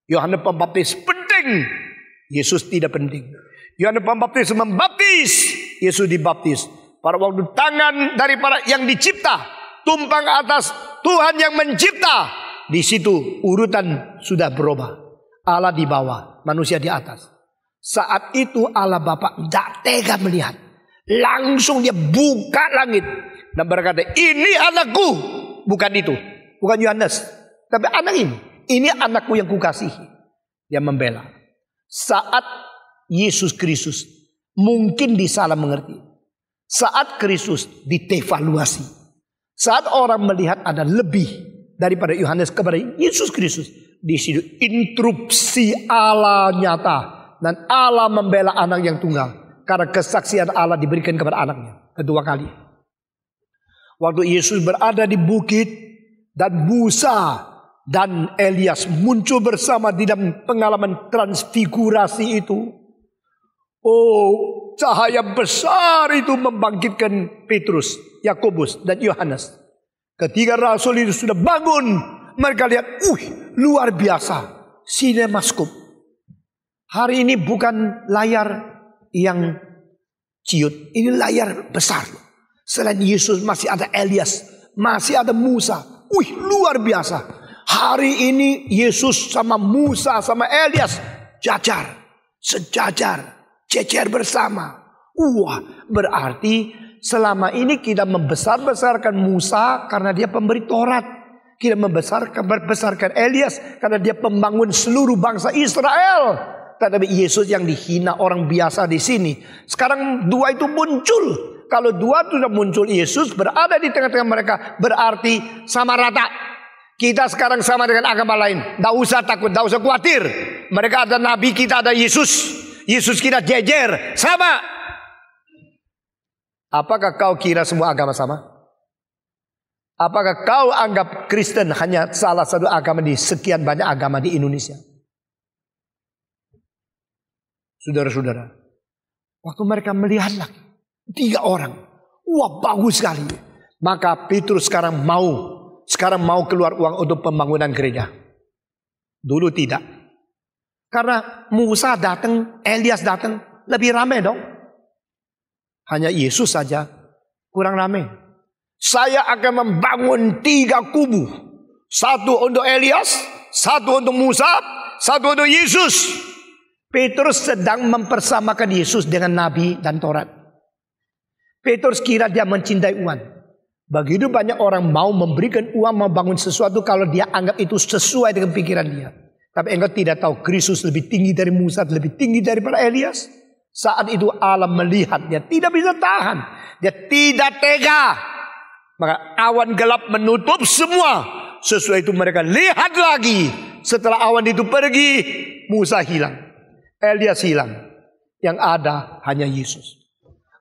Yohanes pembaptis penting. Yesus tidak penting. Yohanes pembaptis membaptis. Yesus dibaptis. Pada waktu tangan daripada yang dicipta tumpang atas Tuhan yang mencipta. Di situ urutan sudah berubah. Allah di bawah, manusia di atas. Saat itu Allah Bapa tidak tega melihat. Langsung dia buka langit. Dan berkata, ini anakku. Bukan itu. Bukan Yohanes. Tapi anak ini. Ini anakku yang kukasihi. Dia membela. Saat Yesus Kristus mungkin disalah mengerti. Saat Kristus ditevaluasi saat orang melihat ada lebih daripada Yohanes kepada Yesus Kristus, di situ interupsi Allah nyata dan Allah membela anak yang tunggal karena kesaksian Allah diberikan kepada anaknya kedua kali. Waktu Yesus berada di bukit dan Musa dan Elias muncul bersama di dalam pengalaman transfigurasi itu, Oh, cahaya besar itu membangkitkan Petrus, Yakobus, dan Yohanes. Ketika Rasul itu sudah bangun, mereka lihat, uh, luar biasa, sinemaskop. Hari ini bukan layar yang ciut, ini layar besar. Selain Yesus masih ada Elias, masih ada Musa. Wih uh, luar biasa. Hari ini Yesus sama Musa sama Elias jajar, sejajar cecer bersama. Wah, berarti selama ini kita membesar-besarkan Musa karena dia pemberi Taurat. Kita membesarkan besarkan Elias karena dia pembangun seluruh bangsa Israel. Tetapi Yesus yang dihina orang biasa di sini. Sekarang dua itu muncul. Kalau dua itu sudah muncul Yesus berada di tengah-tengah mereka berarti sama rata. Kita sekarang sama dengan agama lain. Tidak usah takut, tidak usah khawatir. Mereka ada nabi, kita ada Yesus. Yesus kira jejer, sama. Apakah kau kira semua agama sama? Apakah kau anggap Kristen hanya salah satu agama di sekian banyak agama di Indonesia? Saudara-saudara, waktu mereka melihat lagi tiga orang, wah bagus sekali. Maka Petrus sekarang mau, sekarang mau keluar uang untuk pembangunan gereja. Dulu tidak. Karena Musa datang, Elias datang, lebih ramai dong. Hanya Yesus saja kurang ramai. Saya akan membangun tiga kubu. Satu untuk Elias, satu untuk Musa, satu untuk Yesus. Petrus sedang mempersamakan Yesus dengan Nabi dan Taurat. Petrus kira dia mencintai uang. Begitu banyak orang mau memberikan uang, membangun sesuatu kalau dia anggap itu sesuai dengan pikiran dia. Tapi engkau tidak tahu Kristus lebih tinggi dari Musa, lebih tinggi dari para Elias. Saat itu alam melihat dia tidak bisa tahan. Dia tidak tega. Maka awan gelap menutup semua. Sesuai itu mereka lihat lagi. Setelah awan itu pergi, Musa hilang. Elias hilang. Yang ada hanya Yesus.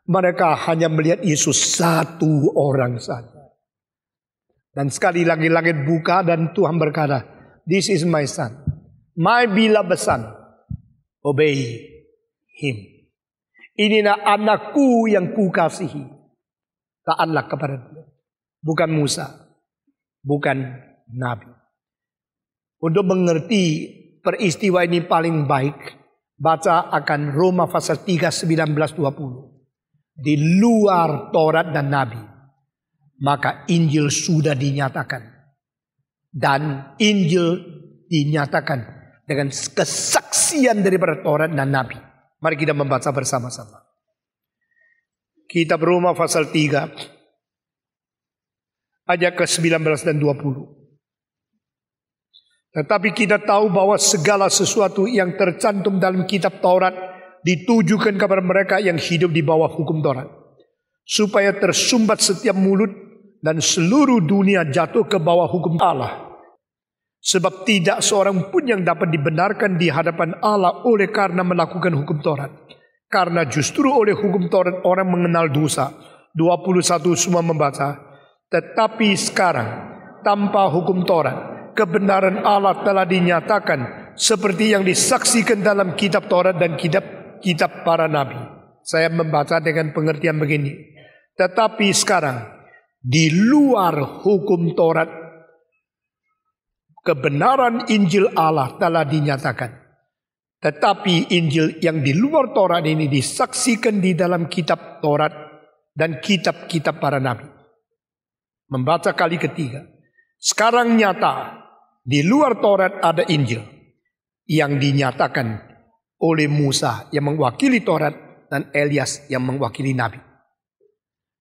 Mereka hanya melihat Yesus satu orang saja. Dan sekali lagi langit buka dan Tuhan berkata, This is my son my beloved son, obey him. Ini na anakku yang ku kasihi. Taatlah kepada dia. Bukan Musa. Bukan Nabi. Untuk mengerti peristiwa ini paling baik. Baca akan Roma pasal 3, 19, 20. Di luar Taurat dan Nabi. Maka Injil sudah dinyatakan. Dan Injil dinyatakan dengan kesaksian daripada Taurat dan Nabi. Mari kita membaca bersama-sama. Kitab Roma pasal 3 ayat ke-19 dan 20. Tetapi kita tahu bahwa segala sesuatu yang tercantum dalam kitab Taurat ditujukan kepada mereka yang hidup di bawah hukum Taurat. Supaya tersumbat setiap mulut dan seluruh dunia jatuh ke bawah hukum Allah. Sebab tidak seorang pun yang dapat dibenarkan di hadapan Allah oleh karena melakukan hukum Taurat. Karena justru oleh hukum Taurat orang mengenal dosa. 21 semua membaca. Tetapi sekarang tanpa hukum Taurat kebenaran Allah telah dinyatakan seperti yang disaksikan dalam kitab Taurat dan kitab kitab para nabi. Saya membaca dengan pengertian begini. Tetapi sekarang di luar hukum Taurat kebenaran Injil Allah telah dinyatakan. Tetapi Injil yang di luar Taurat ini disaksikan di dalam kitab Taurat dan kitab-kitab para nabi. Membaca kali ketiga. Sekarang nyata di luar Taurat ada Injil yang dinyatakan oleh Musa yang mewakili Taurat dan Elias yang mewakili nabi.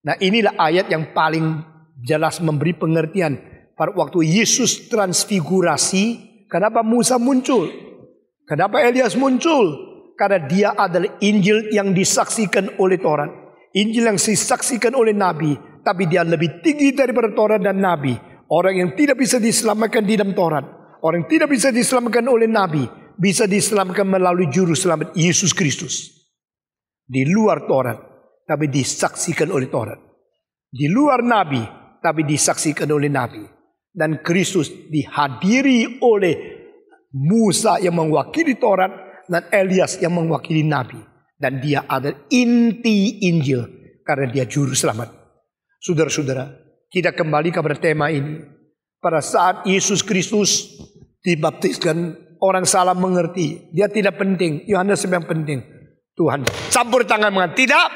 Nah, inilah ayat yang paling jelas memberi pengertian pada waktu Yesus transfigurasi, kenapa Musa muncul? Kenapa Elias muncul? Karena dia adalah Injil yang disaksikan oleh Taurat. Injil yang disaksikan oleh Nabi. Tapi dia lebih tinggi daripada Taurat dan Nabi. Orang yang tidak bisa diselamatkan di dalam Taurat. Orang yang tidak bisa diselamatkan oleh Nabi. Bisa diselamatkan melalui juru selamat Yesus Kristus. Di luar Taurat. Tapi disaksikan oleh Taurat. Di luar Nabi. Tapi disaksikan oleh Nabi dan Kristus dihadiri oleh Musa yang mewakili Taurat dan Elias yang mewakili Nabi. Dan dia adalah inti Injil karena dia juru selamat. Saudara-saudara, kita kembali kepada tema ini. Pada saat Yesus Kristus dibaptiskan, orang salah mengerti. Dia tidak penting. Yohanes yang penting. Tuhan campur tangan dengan tidak,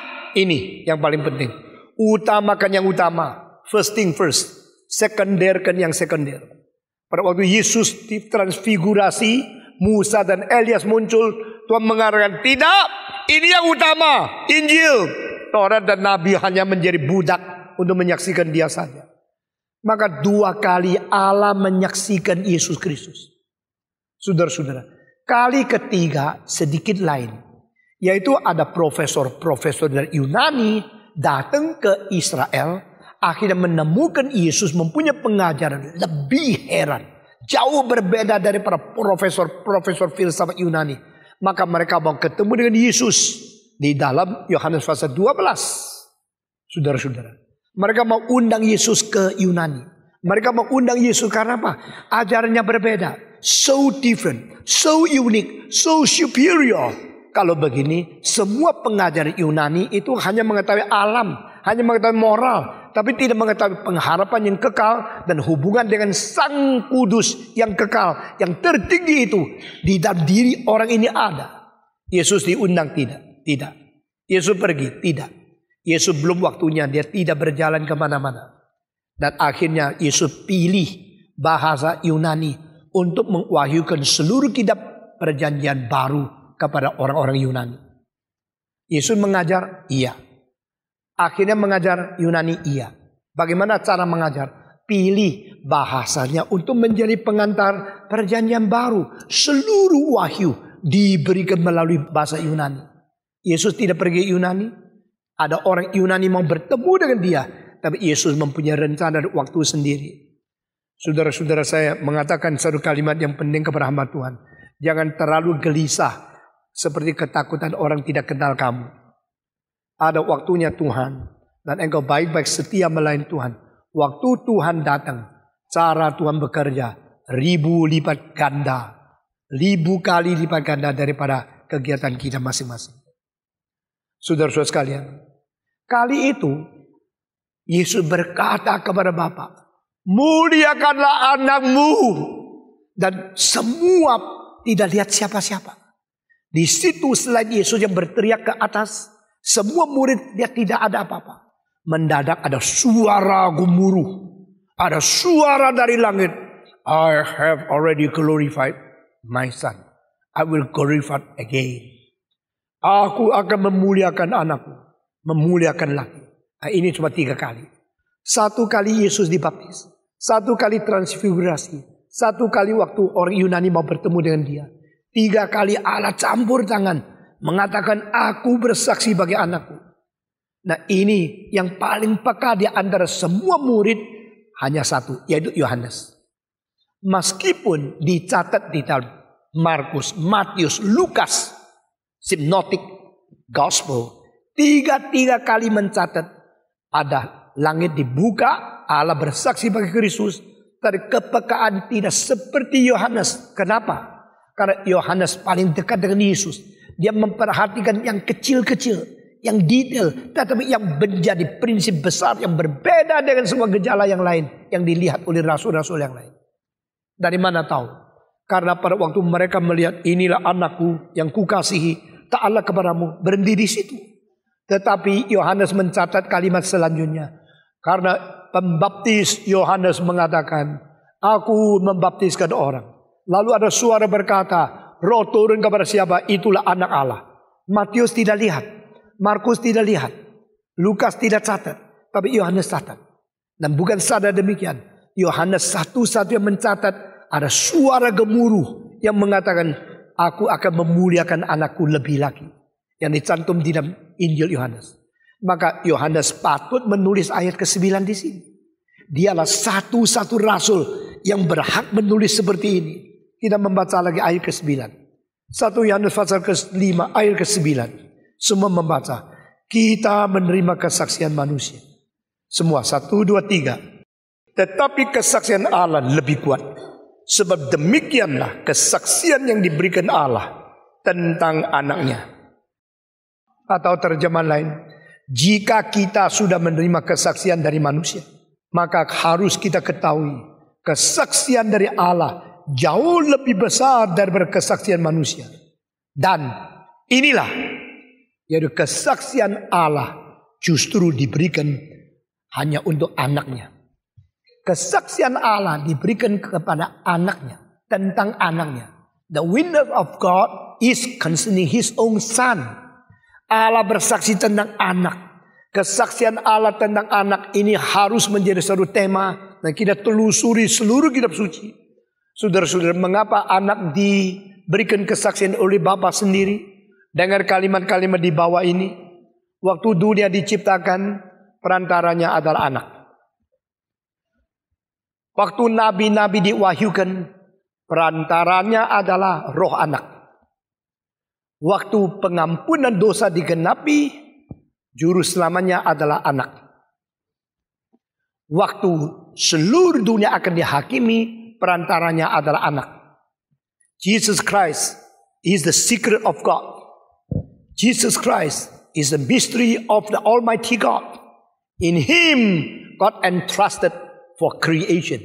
ini yang paling penting. Utamakan yang utama. First thing first sekunderkan yang sekunder. Pada waktu Yesus ditransfigurasi, Musa dan Elias muncul, Tuhan mengarahkan tidak, ini yang utama, Injil. Taurat dan Nabi hanya menjadi budak untuk menyaksikan dia saja. Maka dua kali Allah menyaksikan Yesus Kristus. Saudara-saudara, kali ketiga sedikit lain. Yaitu ada profesor-profesor dari Yunani datang ke Israel akhirnya menemukan Yesus mempunyai pengajaran lebih heran. Jauh berbeda dari para profesor-profesor filsafat Yunani. Maka mereka mau ketemu dengan Yesus di dalam Yohanes pasal 12. Saudara-saudara. Mereka mau undang Yesus ke Yunani. Mereka mau undang Yesus karena apa? Ajarannya berbeda. So different, so unique, so superior. Kalau begini, semua pengajar Yunani itu hanya mengetahui alam, hanya mengetahui moral, tapi tidak mengetahui pengharapan yang kekal dan hubungan dengan Sang Kudus yang kekal, yang tertinggi itu di dalam diri orang ini ada. Yesus diundang tidak, tidak. Yesus pergi tidak. Yesus belum waktunya dia tidak berjalan kemana-mana. Dan akhirnya Yesus pilih bahasa Yunani untuk mengwahyukan seluruh kitab perjanjian baru kepada orang-orang Yunani. Yesus mengajar, iya. Akhirnya mengajar Yunani iya. Bagaimana cara mengajar? Pilih bahasanya untuk menjadi pengantar perjanjian baru. Seluruh wahyu diberikan melalui bahasa Yunani. Yesus tidak pergi Yunani. Ada orang Yunani mau bertemu dengan dia. Tapi Yesus mempunyai rencana dan waktu sendiri. Saudara-saudara saya mengatakan satu kalimat yang penting kepada hamba Tuhan. Jangan terlalu gelisah seperti ketakutan orang tidak kenal kamu. Ada waktunya Tuhan. Dan engkau baik-baik setia melayani Tuhan. Waktu Tuhan datang, cara Tuhan bekerja ribu lipat ganda. Ribu kali lipat ganda daripada kegiatan kita masing-masing. Saudara-saudara sekalian, kali itu Yesus berkata kepada Bapa, "Muliakanlah anakmu." Dan semua tidak lihat siapa-siapa. Di situ selain Yesus yang berteriak ke atas, semua murid dia tidak ada apa-apa. Mendadak ada suara gemuruh. Ada suara dari langit. I have already glorified my son. I will glorify again. Aku akan memuliakan anakku. Memuliakan lagi. Nah, ini cuma tiga kali. Satu kali Yesus dibaptis. Satu kali transfigurasi. Satu kali waktu orang Yunani mau bertemu dengan dia. Tiga kali Allah campur tangan mengatakan aku bersaksi bagi anakku. Nah ini yang paling peka di antara semua murid hanya satu yaitu Yohanes. Meskipun dicatat di dalam Markus, Matius, Lukas, Simnotik, Gospel. Tiga-tiga kali mencatat ada langit dibuka, Allah bersaksi bagi Kristus. Dari kepekaan tidak seperti Yohanes. Kenapa? Karena Yohanes paling dekat dengan Yesus. Dia memperhatikan yang kecil-kecil, yang detail, tetapi yang menjadi prinsip besar yang berbeda dengan semua gejala yang lain yang dilihat oleh rasul-rasul yang lain. Dari mana tahu? Karena pada waktu mereka melihat inilah anakku yang kukasihi, taala kepadamu, berhenti di situ. Tetapi Yohanes mencatat kalimat selanjutnya. Karena pembaptis Yohanes mengatakan, aku membaptiskan orang. Lalu ada suara berkata, roh turun kepada siapa itulah anak Allah. Matius tidak lihat, Markus tidak lihat, Lukas tidak catat, tapi Yohanes catat. Dan bukan sadar demikian, Yohanes satu satu yang mencatat ada suara gemuruh yang mengatakan aku akan memuliakan anakku lebih lagi. Yang dicantum di dalam Injil Yohanes. Maka Yohanes patut menulis ayat ke-9 di sini. Dialah satu-satu rasul yang berhak menulis seperti ini. Kita membaca lagi ayat ke-9. Satu Yohanes pasal ke-5 ayat ke-9. Semua membaca. Kita menerima kesaksian manusia. Semua satu, dua, tiga. Tetapi kesaksian Allah lebih kuat. Sebab demikianlah kesaksian yang diberikan Allah tentang anaknya. Atau terjemahan lain, jika kita sudah menerima kesaksian dari manusia, maka harus kita ketahui kesaksian dari Allah jauh lebih besar daripada kesaksian manusia. Dan inilah yaitu kesaksian Allah justru diberikan hanya untuk anaknya. Kesaksian Allah diberikan kepada anaknya tentang anaknya. The witness of God is concerning his own son. Allah bersaksi tentang anak. Kesaksian Allah tentang anak ini harus menjadi satu tema dan kita telusuri seluruh kitab suci Saudara-saudara, mengapa anak diberikan kesaksian oleh Bapak sendiri? Dengar kalimat-kalimat di bawah ini. Waktu dunia diciptakan, perantaranya adalah anak. Waktu nabi-nabi diwahyukan, perantaranya adalah roh anak. Waktu pengampunan dosa digenapi, juru selamanya adalah anak. Waktu seluruh dunia akan dihakimi, perantaranya adalah anak. Jesus Christ is the secret of God. Jesus Christ is the mystery of the Almighty God. In Him, God entrusted for creation.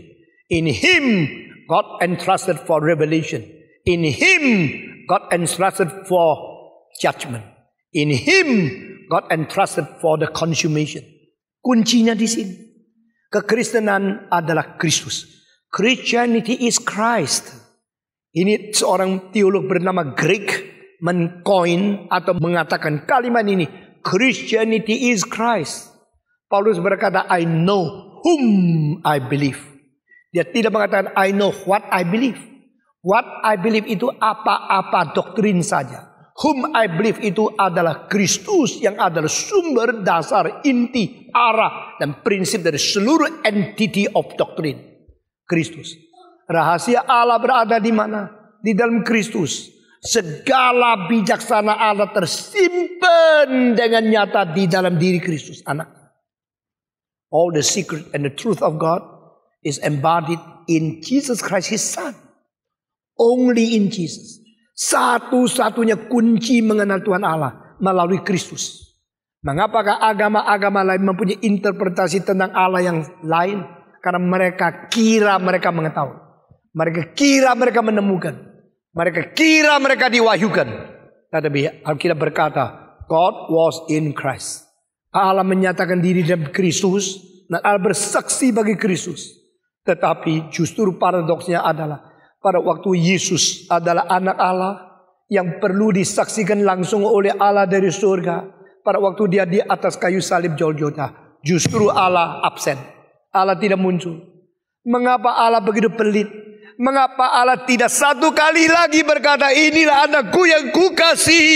In Him, God entrusted for revelation. In Him, God entrusted for judgment. In Him, God entrusted for the consummation. Kuncinya di sini. Kekristenan adalah Kristus. Christianity is Christ. Ini seorang teolog bernama Greek mencoin atau mengatakan kalimat ini. Christianity is Christ. Paulus berkata, I know whom I believe. Dia tidak mengatakan I know what I believe. What I believe itu apa-apa doktrin saja. Whom I believe itu adalah Kristus yang adalah sumber dasar inti arah dan prinsip dari seluruh entity of doctrine. Kristus. Rahasia Allah berada di mana? Di dalam Kristus. Segala bijaksana Allah tersimpan dengan nyata di dalam diri Kristus anak. All the secret and the truth of God is embodied in Jesus Christ his son. Only in Jesus. Satu-satunya kunci mengenal Tuhan Allah melalui Kristus. Mengapakah agama-agama lain mempunyai interpretasi tentang Allah yang lain? Karena mereka kira mereka mengetahui. Mereka kira mereka menemukan. Mereka kira mereka diwahyukan. Tetapi Alkitab berkata, God was in Christ. Allah menyatakan diri dalam Kristus. Dan Allah bersaksi bagi Kristus. Tetapi justru paradoksnya adalah pada waktu Yesus adalah anak Allah yang perlu disaksikan langsung oleh Allah dari surga. Pada waktu dia di atas kayu salib Golgota, justru Allah absen. Allah tidak muncul? Mengapa Allah begitu pelit? Mengapa Allah tidak satu kali lagi berkata inilah anakku yang ku kasih?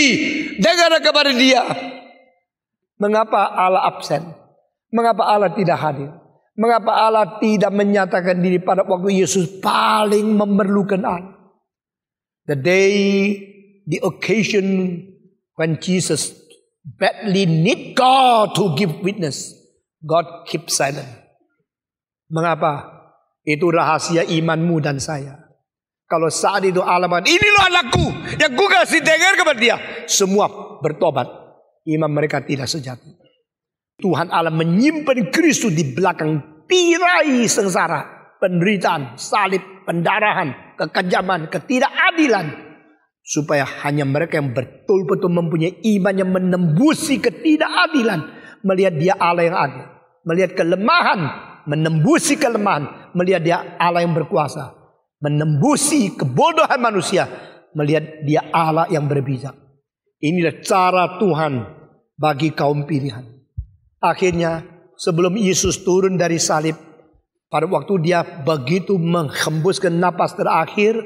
Dengar kepada dia. Mengapa Allah absen? Mengapa Allah tidak hadir? Mengapa Allah tidak menyatakan diri pada waktu Yesus paling memerlukan Allah? The day, the occasion when Jesus badly need God to give witness. God keep silent. Mengapa? Itu rahasia imanmu dan saya. Kalau saat itu alaman, ini lo anakku yang gue kasih dengar kepada dia. Semua bertobat. Iman mereka tidak sejati. Tuhan Allah menyimpan Kristus di belakang tirai sengsara. Penderitaan, salib, pendarahan, kekejaman, ketidakadilan. Supaya hanya mereka yang betul-betul mempunyai iman yang menembusi ketidakadilan. Melihat dia Allah yang adil. Melihat kelemahan menembusi kelemahan, melihat dia Allah yang berkuasa, menembusi kebodohan manusia, melihat dia Allah yang berbijak. Inilah cara Tuhan bagi kaum pilihan. Akhirnya sebelum Yesus turun dari salib, pada waktu dia begitu menghembuskan napas terakhir,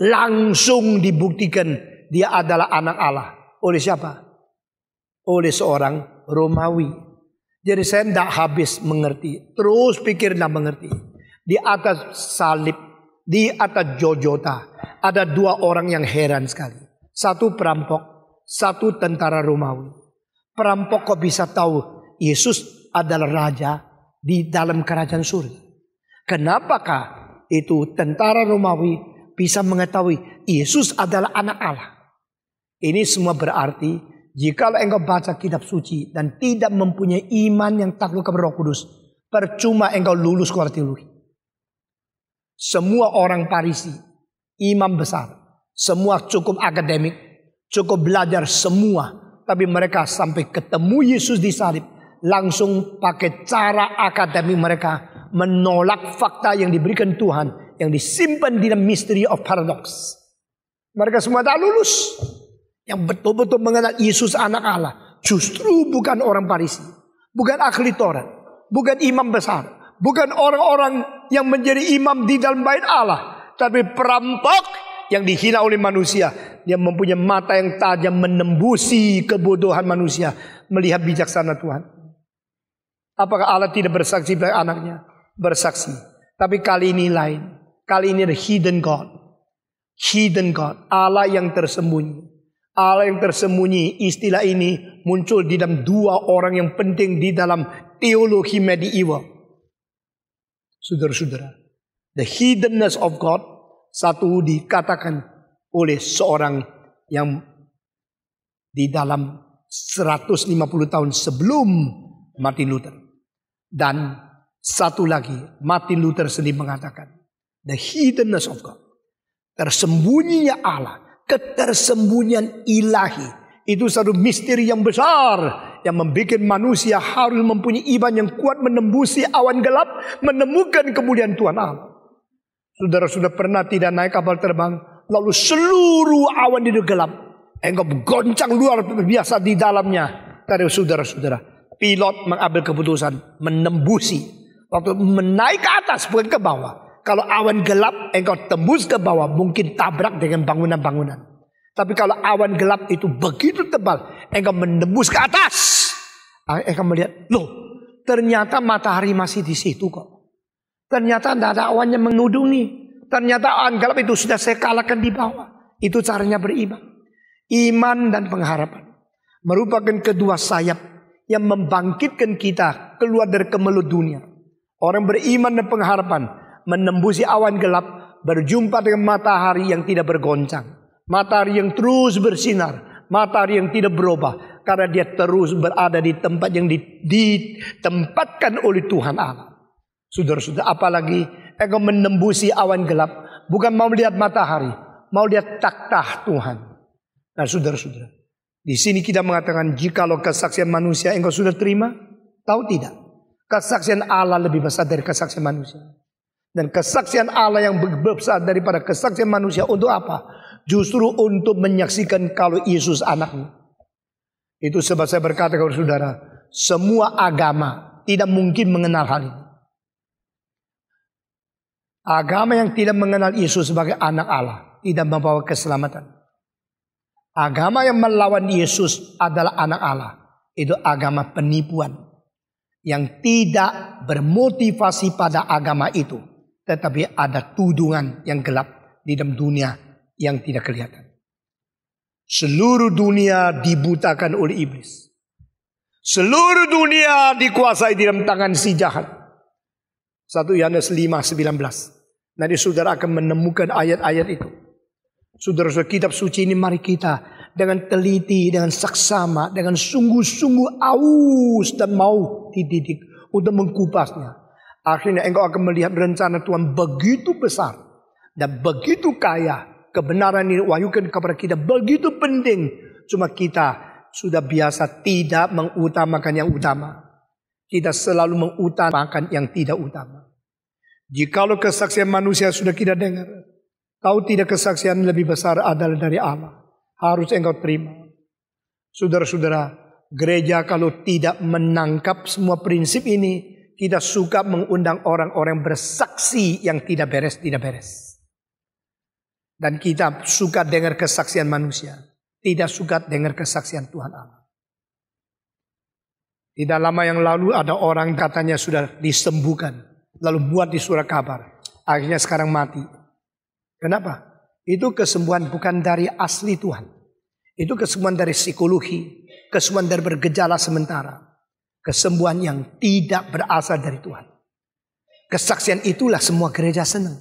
langsung dibuktikan dia adalah anak Allah. Oleh siapa? Oleh seorang Romawi. Jadi saya tidak habis mengerti. Terus pikir dan mengerti. Di atas salib, di atas Jojota. Ada dua orang yang heran sekali. Satu perampok, satu tentara Romawi. Perampok kok bisa tahu Yesus adalah raja di dalam kerajaan surga. Kenapakah itu tentara Romawi bisa mengetahui Yesus adalah anak Allah. Ini semua berarti Jikalau engkau baca kitab suci dan tidak mempunyai iman yang takluk kepada Roh Kudus, percuma engkau lulus sekolah teologi. Semua orang Parisi, imam besar, semua cukup akademik, cukup belajar semua, tapi mereka sampai ketemu Yesus di salib, langsung pakai cara akademik mereka menolak fakta yang diberikan Tuhan yang disimpan di dalam misteri of paradox. Mereka semua tak lulus. Yang betul-betul mengenal Yesus anak Allah. Justru bukan orang Parisi. Bukan ahli Taurat. Bukan imam besar. Bukan orang-orang yang menjadi imam di dalam bait Allah. Tapi perampok yang dihina oleh manusia. yang mempunyai mata yang tajam menembusi kebodohan manusia. Melihat bijaksana Tuhan. Apakah Allah tidak bersaksi bagi anaknya? Bersaksi. Tapi kali ini lain. Kali ini ada hidden God. Hidden God. Allah yang tersembunyi. Allah yang tersembunyi istilah ini muncul di dalam dua orang yang penting di dalam teologi medieval. Saudara-saudara, the hiddenness of God satu dikatakan oleh seorang yang di dalam 150 tahun sebelum Martin Luther. Dan satu lagi Martin Luther sendiri mengatakan the hiddenness of God. Tersembunyinya Allah ketersembunyian ilahi. Itu satu misteri yang besar yang membuat manusia harus mempunyai iman yang kuat menembusi awan gelap, menemukan kemuliaan Tuhan Allah. Saudara sudah pernah tidak naik kapal terbang, lalu seluruh awan itu gelap. Engkau goncang luar biasa di dalamnya. Tadi saudara-saudara, pilot mengambil keputusan menembusi. Waktu menaik ke atas bukan ke bawah kalau awan gelap engkau tembus ke bawah mungkin tabrak dengan bangunan-bangunan. Tapi kalau awan gelap itu begitu tebal, engkau menembus ke atas. Ah, engkau melihat, loh ternyata matahari masih di situ kok. Ternyata tidak ada awannya menudungi. Ternyata awan gelap itu sudah saya kalahkan di bawah. Itu caranya beriman. Iman dan pengharapan. Merupakan kedua sayap yang membangkitkan kita keluar dari kemelut dunia. Orang beriman dan pengharapan menembusi awan gelap, berjumpa dengan matahari yang tidak bergoncang, matahari yang terus bersinar, matahari yang tidak berubah karena dia terus berada di tempat yang ditempatkan oleh Tuhan Allah. Saudara-saudara, apalagi engkau menembusi awan gelap, bukan mau melihat matahari, mau lihat takhta Tuhan. Nah, saudara-saudara, di sini kita mengatakan jikalau kesaksian manusia engkau sudah terima, tahu tidak? Kesaksian Allah lebih besar dari kesaksian manusia. Dan kesaksian Allah yang besar daripada kesaksian manusia untuk apa? Justru untuk menyaksikan kalau Yesus anakmu Itu sebab saya berkata kepada saudara, semua agama tidak mungkin mengenal hal ini. Agama yang tidak mengenal Yesus sebagai anak Allah tidak membawa keselamatan. Agama yang melawan Yesus adalah anak Allah. Itu agama penipuan yang tidak bermotivasi pada agama itu. Tetapi ada tudungan yang gelap di dalam dunia yang tidak kelihatan. Seluruh dunia dibutakan oleh iblis. Seluruh dunia dikuasai di dalam tangan si jahat. 1 Yohanes 5, 19. Nanti saudara akan menemukan ayat-ayat itu. Saudara-saudara kitab suci ini mari kita dengan teliti, dengan saksama, dengan sungguh-sungguh aus dan mau dididik untuk mengkupasnya. Akhirnya engkau akan melihat rencana Tuhan begitu besar dan begitu kaya. Kebenaran ini wahyukan kepada kita begitu penting. Cuma kita sudah biasa tidak mengutamakan yang utama. Kita selalu mengutamakan yang tidak utama. Jikalau kesaksian manusia sudah kita dengar. Tahu tidak kesaksian lebih besar adalah dari Allah. Harus engkau terima. Saudara-saudara, gereja kalau tidak menangkap semua prinsip ini, tidak suka mengundang orang-orang bersaksi yang tidak beres, tidak beres. Dan kita suka dengar kesaksian manusia, tidak suka dengar kesaksian Tuhan Allah. Tidak lama yang lalu ada orang katanya sudah disembuhkan, lalu buat di surat kabar. Akhirnya sekarang mati. Kenapa? Itu kesembuhan bukan dari asli Tuhan. Itu kesembuhan dari psikologi, kesembuhan dari bergejala sementara. Kesembuhan yang tidak berasal dari Tuhan. Kesaksian itulah semua gereja senang.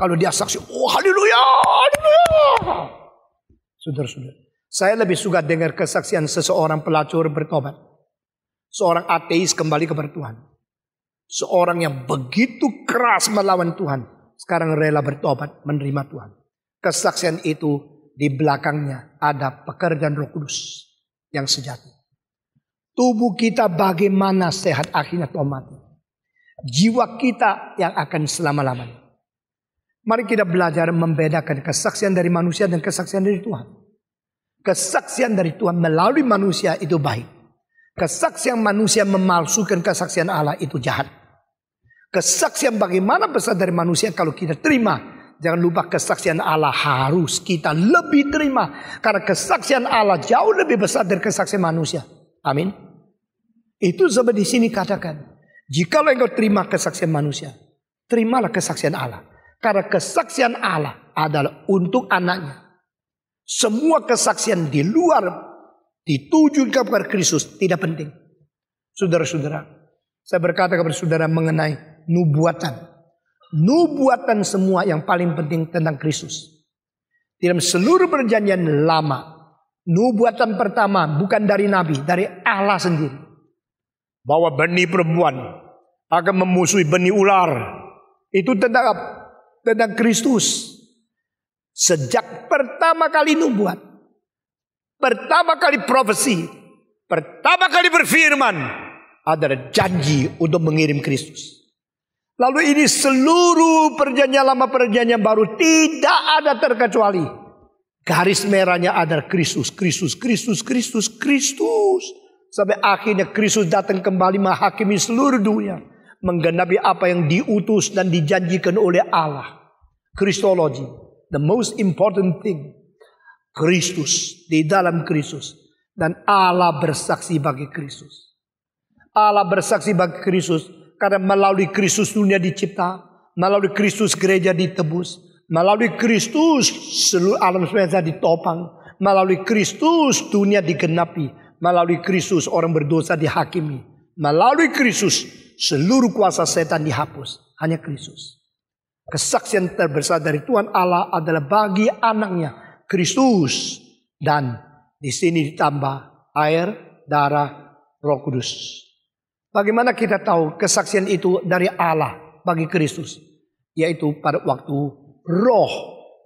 Kalau dia saksi, oh haleluya, haleluya. Saudara-saudara, saya lebih suka dengar kesaksian seseorang pelacur bertobat. Seorang ateis kembali ke bertuhan. Seorang yang begitu keras melawan Tuhan. Sekarang rela bertobat menerima Tuhan. Kesaksian itu di belakangnya ada pekerjaan roh kudus yang sejati. Tubuh kita bagaimana sehat akhirnya atau mati. Jiwa kita yang akan selama-lamanya. Mari kita belajar membedakan kesaksian dari manusia dan kesaksian dari Tuhan. Kesaksian dari Tuhan melalui manusia itu baik. Kesaksian manusia memalsukan kesaksian Allah itu jahat. Kesaksian bagaimana besar dari manusia kalau kita terima. Jangan lupa kesaksian Allah harus kita lebih terima. Karena kesaksian Allah jauh lebih besar dari kesaksian manusia. Amin. Itu sebab di sini katakan. Jikalau engkau terima kesaksian manusia, terimalah kesaksian Allah. Karena kesaksian Allah adalah untuk anaknya. Semua kesaksian di luar ditujukan kepada Kristus tidak penting. Saudara-saudara, saya berkata kepada saudara mengenai nubuatan. Nubuatan semua yang paling penting tentang Kristus. Dalam seluruh perjanjian lama Nubuatan pertama bukan dari Nabi, dari Allah sendiri. Bahwa benih perempuan akan memusuhi benih ular. Itu tentang tentang Kristus. Sejak pertama kali nubuat, pertama kali profesi, pertama kali berfirman, ada janji untuk mengirim Kristus. Lalu ini seluruh perjanjian lama perjanjian baru tidak ada terkecuali Garis merahnya ada Kristus, Kristus, Kristus, Kristus, Kristus. Sampai akhirnya Kristus datang kembali menghakimi seluruh dunia. Menggenapi apa yang diutus dan dijanjikan oleh Allah. Kristologi. The most important thing. Kristus. Di dalam Kristus. Dan Allah bersaksi bagi Kristus. Allah bersaksi bagi Kristus. Karena melalui Kristus dunia dicipta. Melalui Kristus gereja ditebus Melalui Kristus seluruh alam semesta ditopang. Melalui Kristus dunia digenapi. Melalui Kristus orang berdosa dihakimi. Melalui Kristus seluruh kuasa setan dihapus. Hanya Kristus. Kesaksian terbesar dari Tuhan Allah adalah bagi anaknya Kristus. Dan di sini ditambah air, darah, roh kudus. Bagaimana kita tahu kesaksian itu dari Allah bagi Kristus? Yaitu pada waktu roh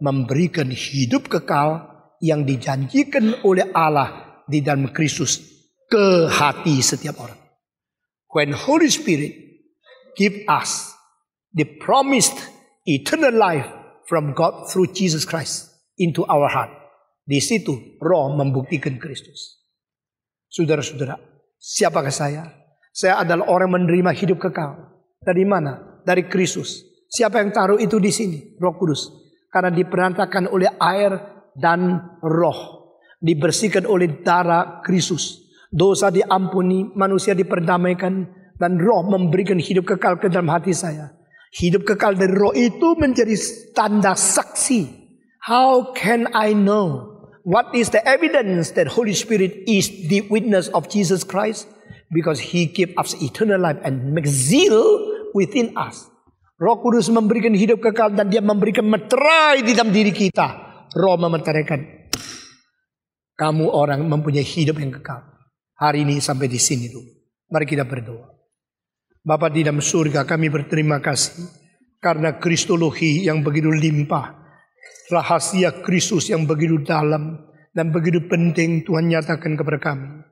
memberikan hidup kekal yang dijanjikan oleh Allah di dalam Kristus ke hati setiap orang. When Holy Spirit give us the promised eternal life from God through Jesus Christ into our heart. Di situ roh membuktikan Kristus. Saudara-saudara, siapakah saya? Saya adalah orang menerima hidup kekal. Dari mana? Dari Kristus Siapa yang taruh itu di sini? Roh Kudus. Karena diperantakan oleh air dan roh. Dibersihkan oleh darah Kristus. Dosa diampuni, manusia diperdamaikan. Dan roh memberikan hidup kekal ke dalam hati saya. Hidup kekal dari roh itu menjadi tanda saksi. How can I know? What is the evidence that Holy Spirit is the witness of Jesus Christ? Because he gives us eternal life and makes zeal within us. Roh Kudus memberikan hidup kekal dan dia memberikan meterai di dalam diri kita. Roh memeteraikan. Kamu orang mempunyai hidup yang kekal. Hari ini sampai di sini dulu. Mari kita berdoa. Bapak di dalam surga kami berterima kasih. Karena Kristologi yang begitu limpah. Rahasia Kristus yang begitu dalam. Dan begitu penting Tuhan nyatakan kepada kami.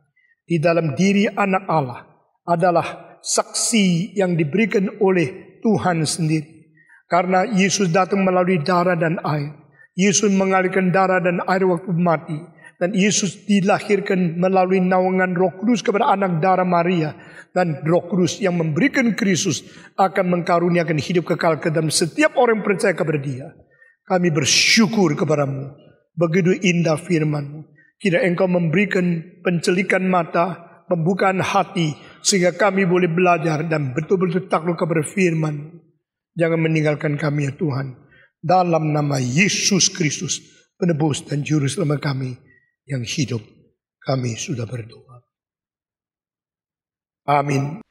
Di dalam diri anak Allah adalah saksi yang diberikan oleh Tuhan sendiri. Karena Yesus datang melalui darah dan air. Yesus mengalirkan darah dan air waktu mati. Dan Yesus dilahirkan melalui naungan roh kudus kepada anak darah Maria. Dan roh kudus yang memberikan Kristus akan mengkaruniakan hidup kekal ke dalam setiap orang yang percaya kepada dia. Kami bersyukur kepadamu. Begitu indah firmanmu. Kira engkau memberikan pencelikan mata, pembukaan hati, sehingga kami boleh belajar dan betul-betul takluk kepada firman. Jangan meninggalkan kami ya Tuhan. Dalam nama Yesus Kristus. Penebus dan Juru Selamat kami yang hidup. Kami sudah berdoa. Amin.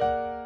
Thank you.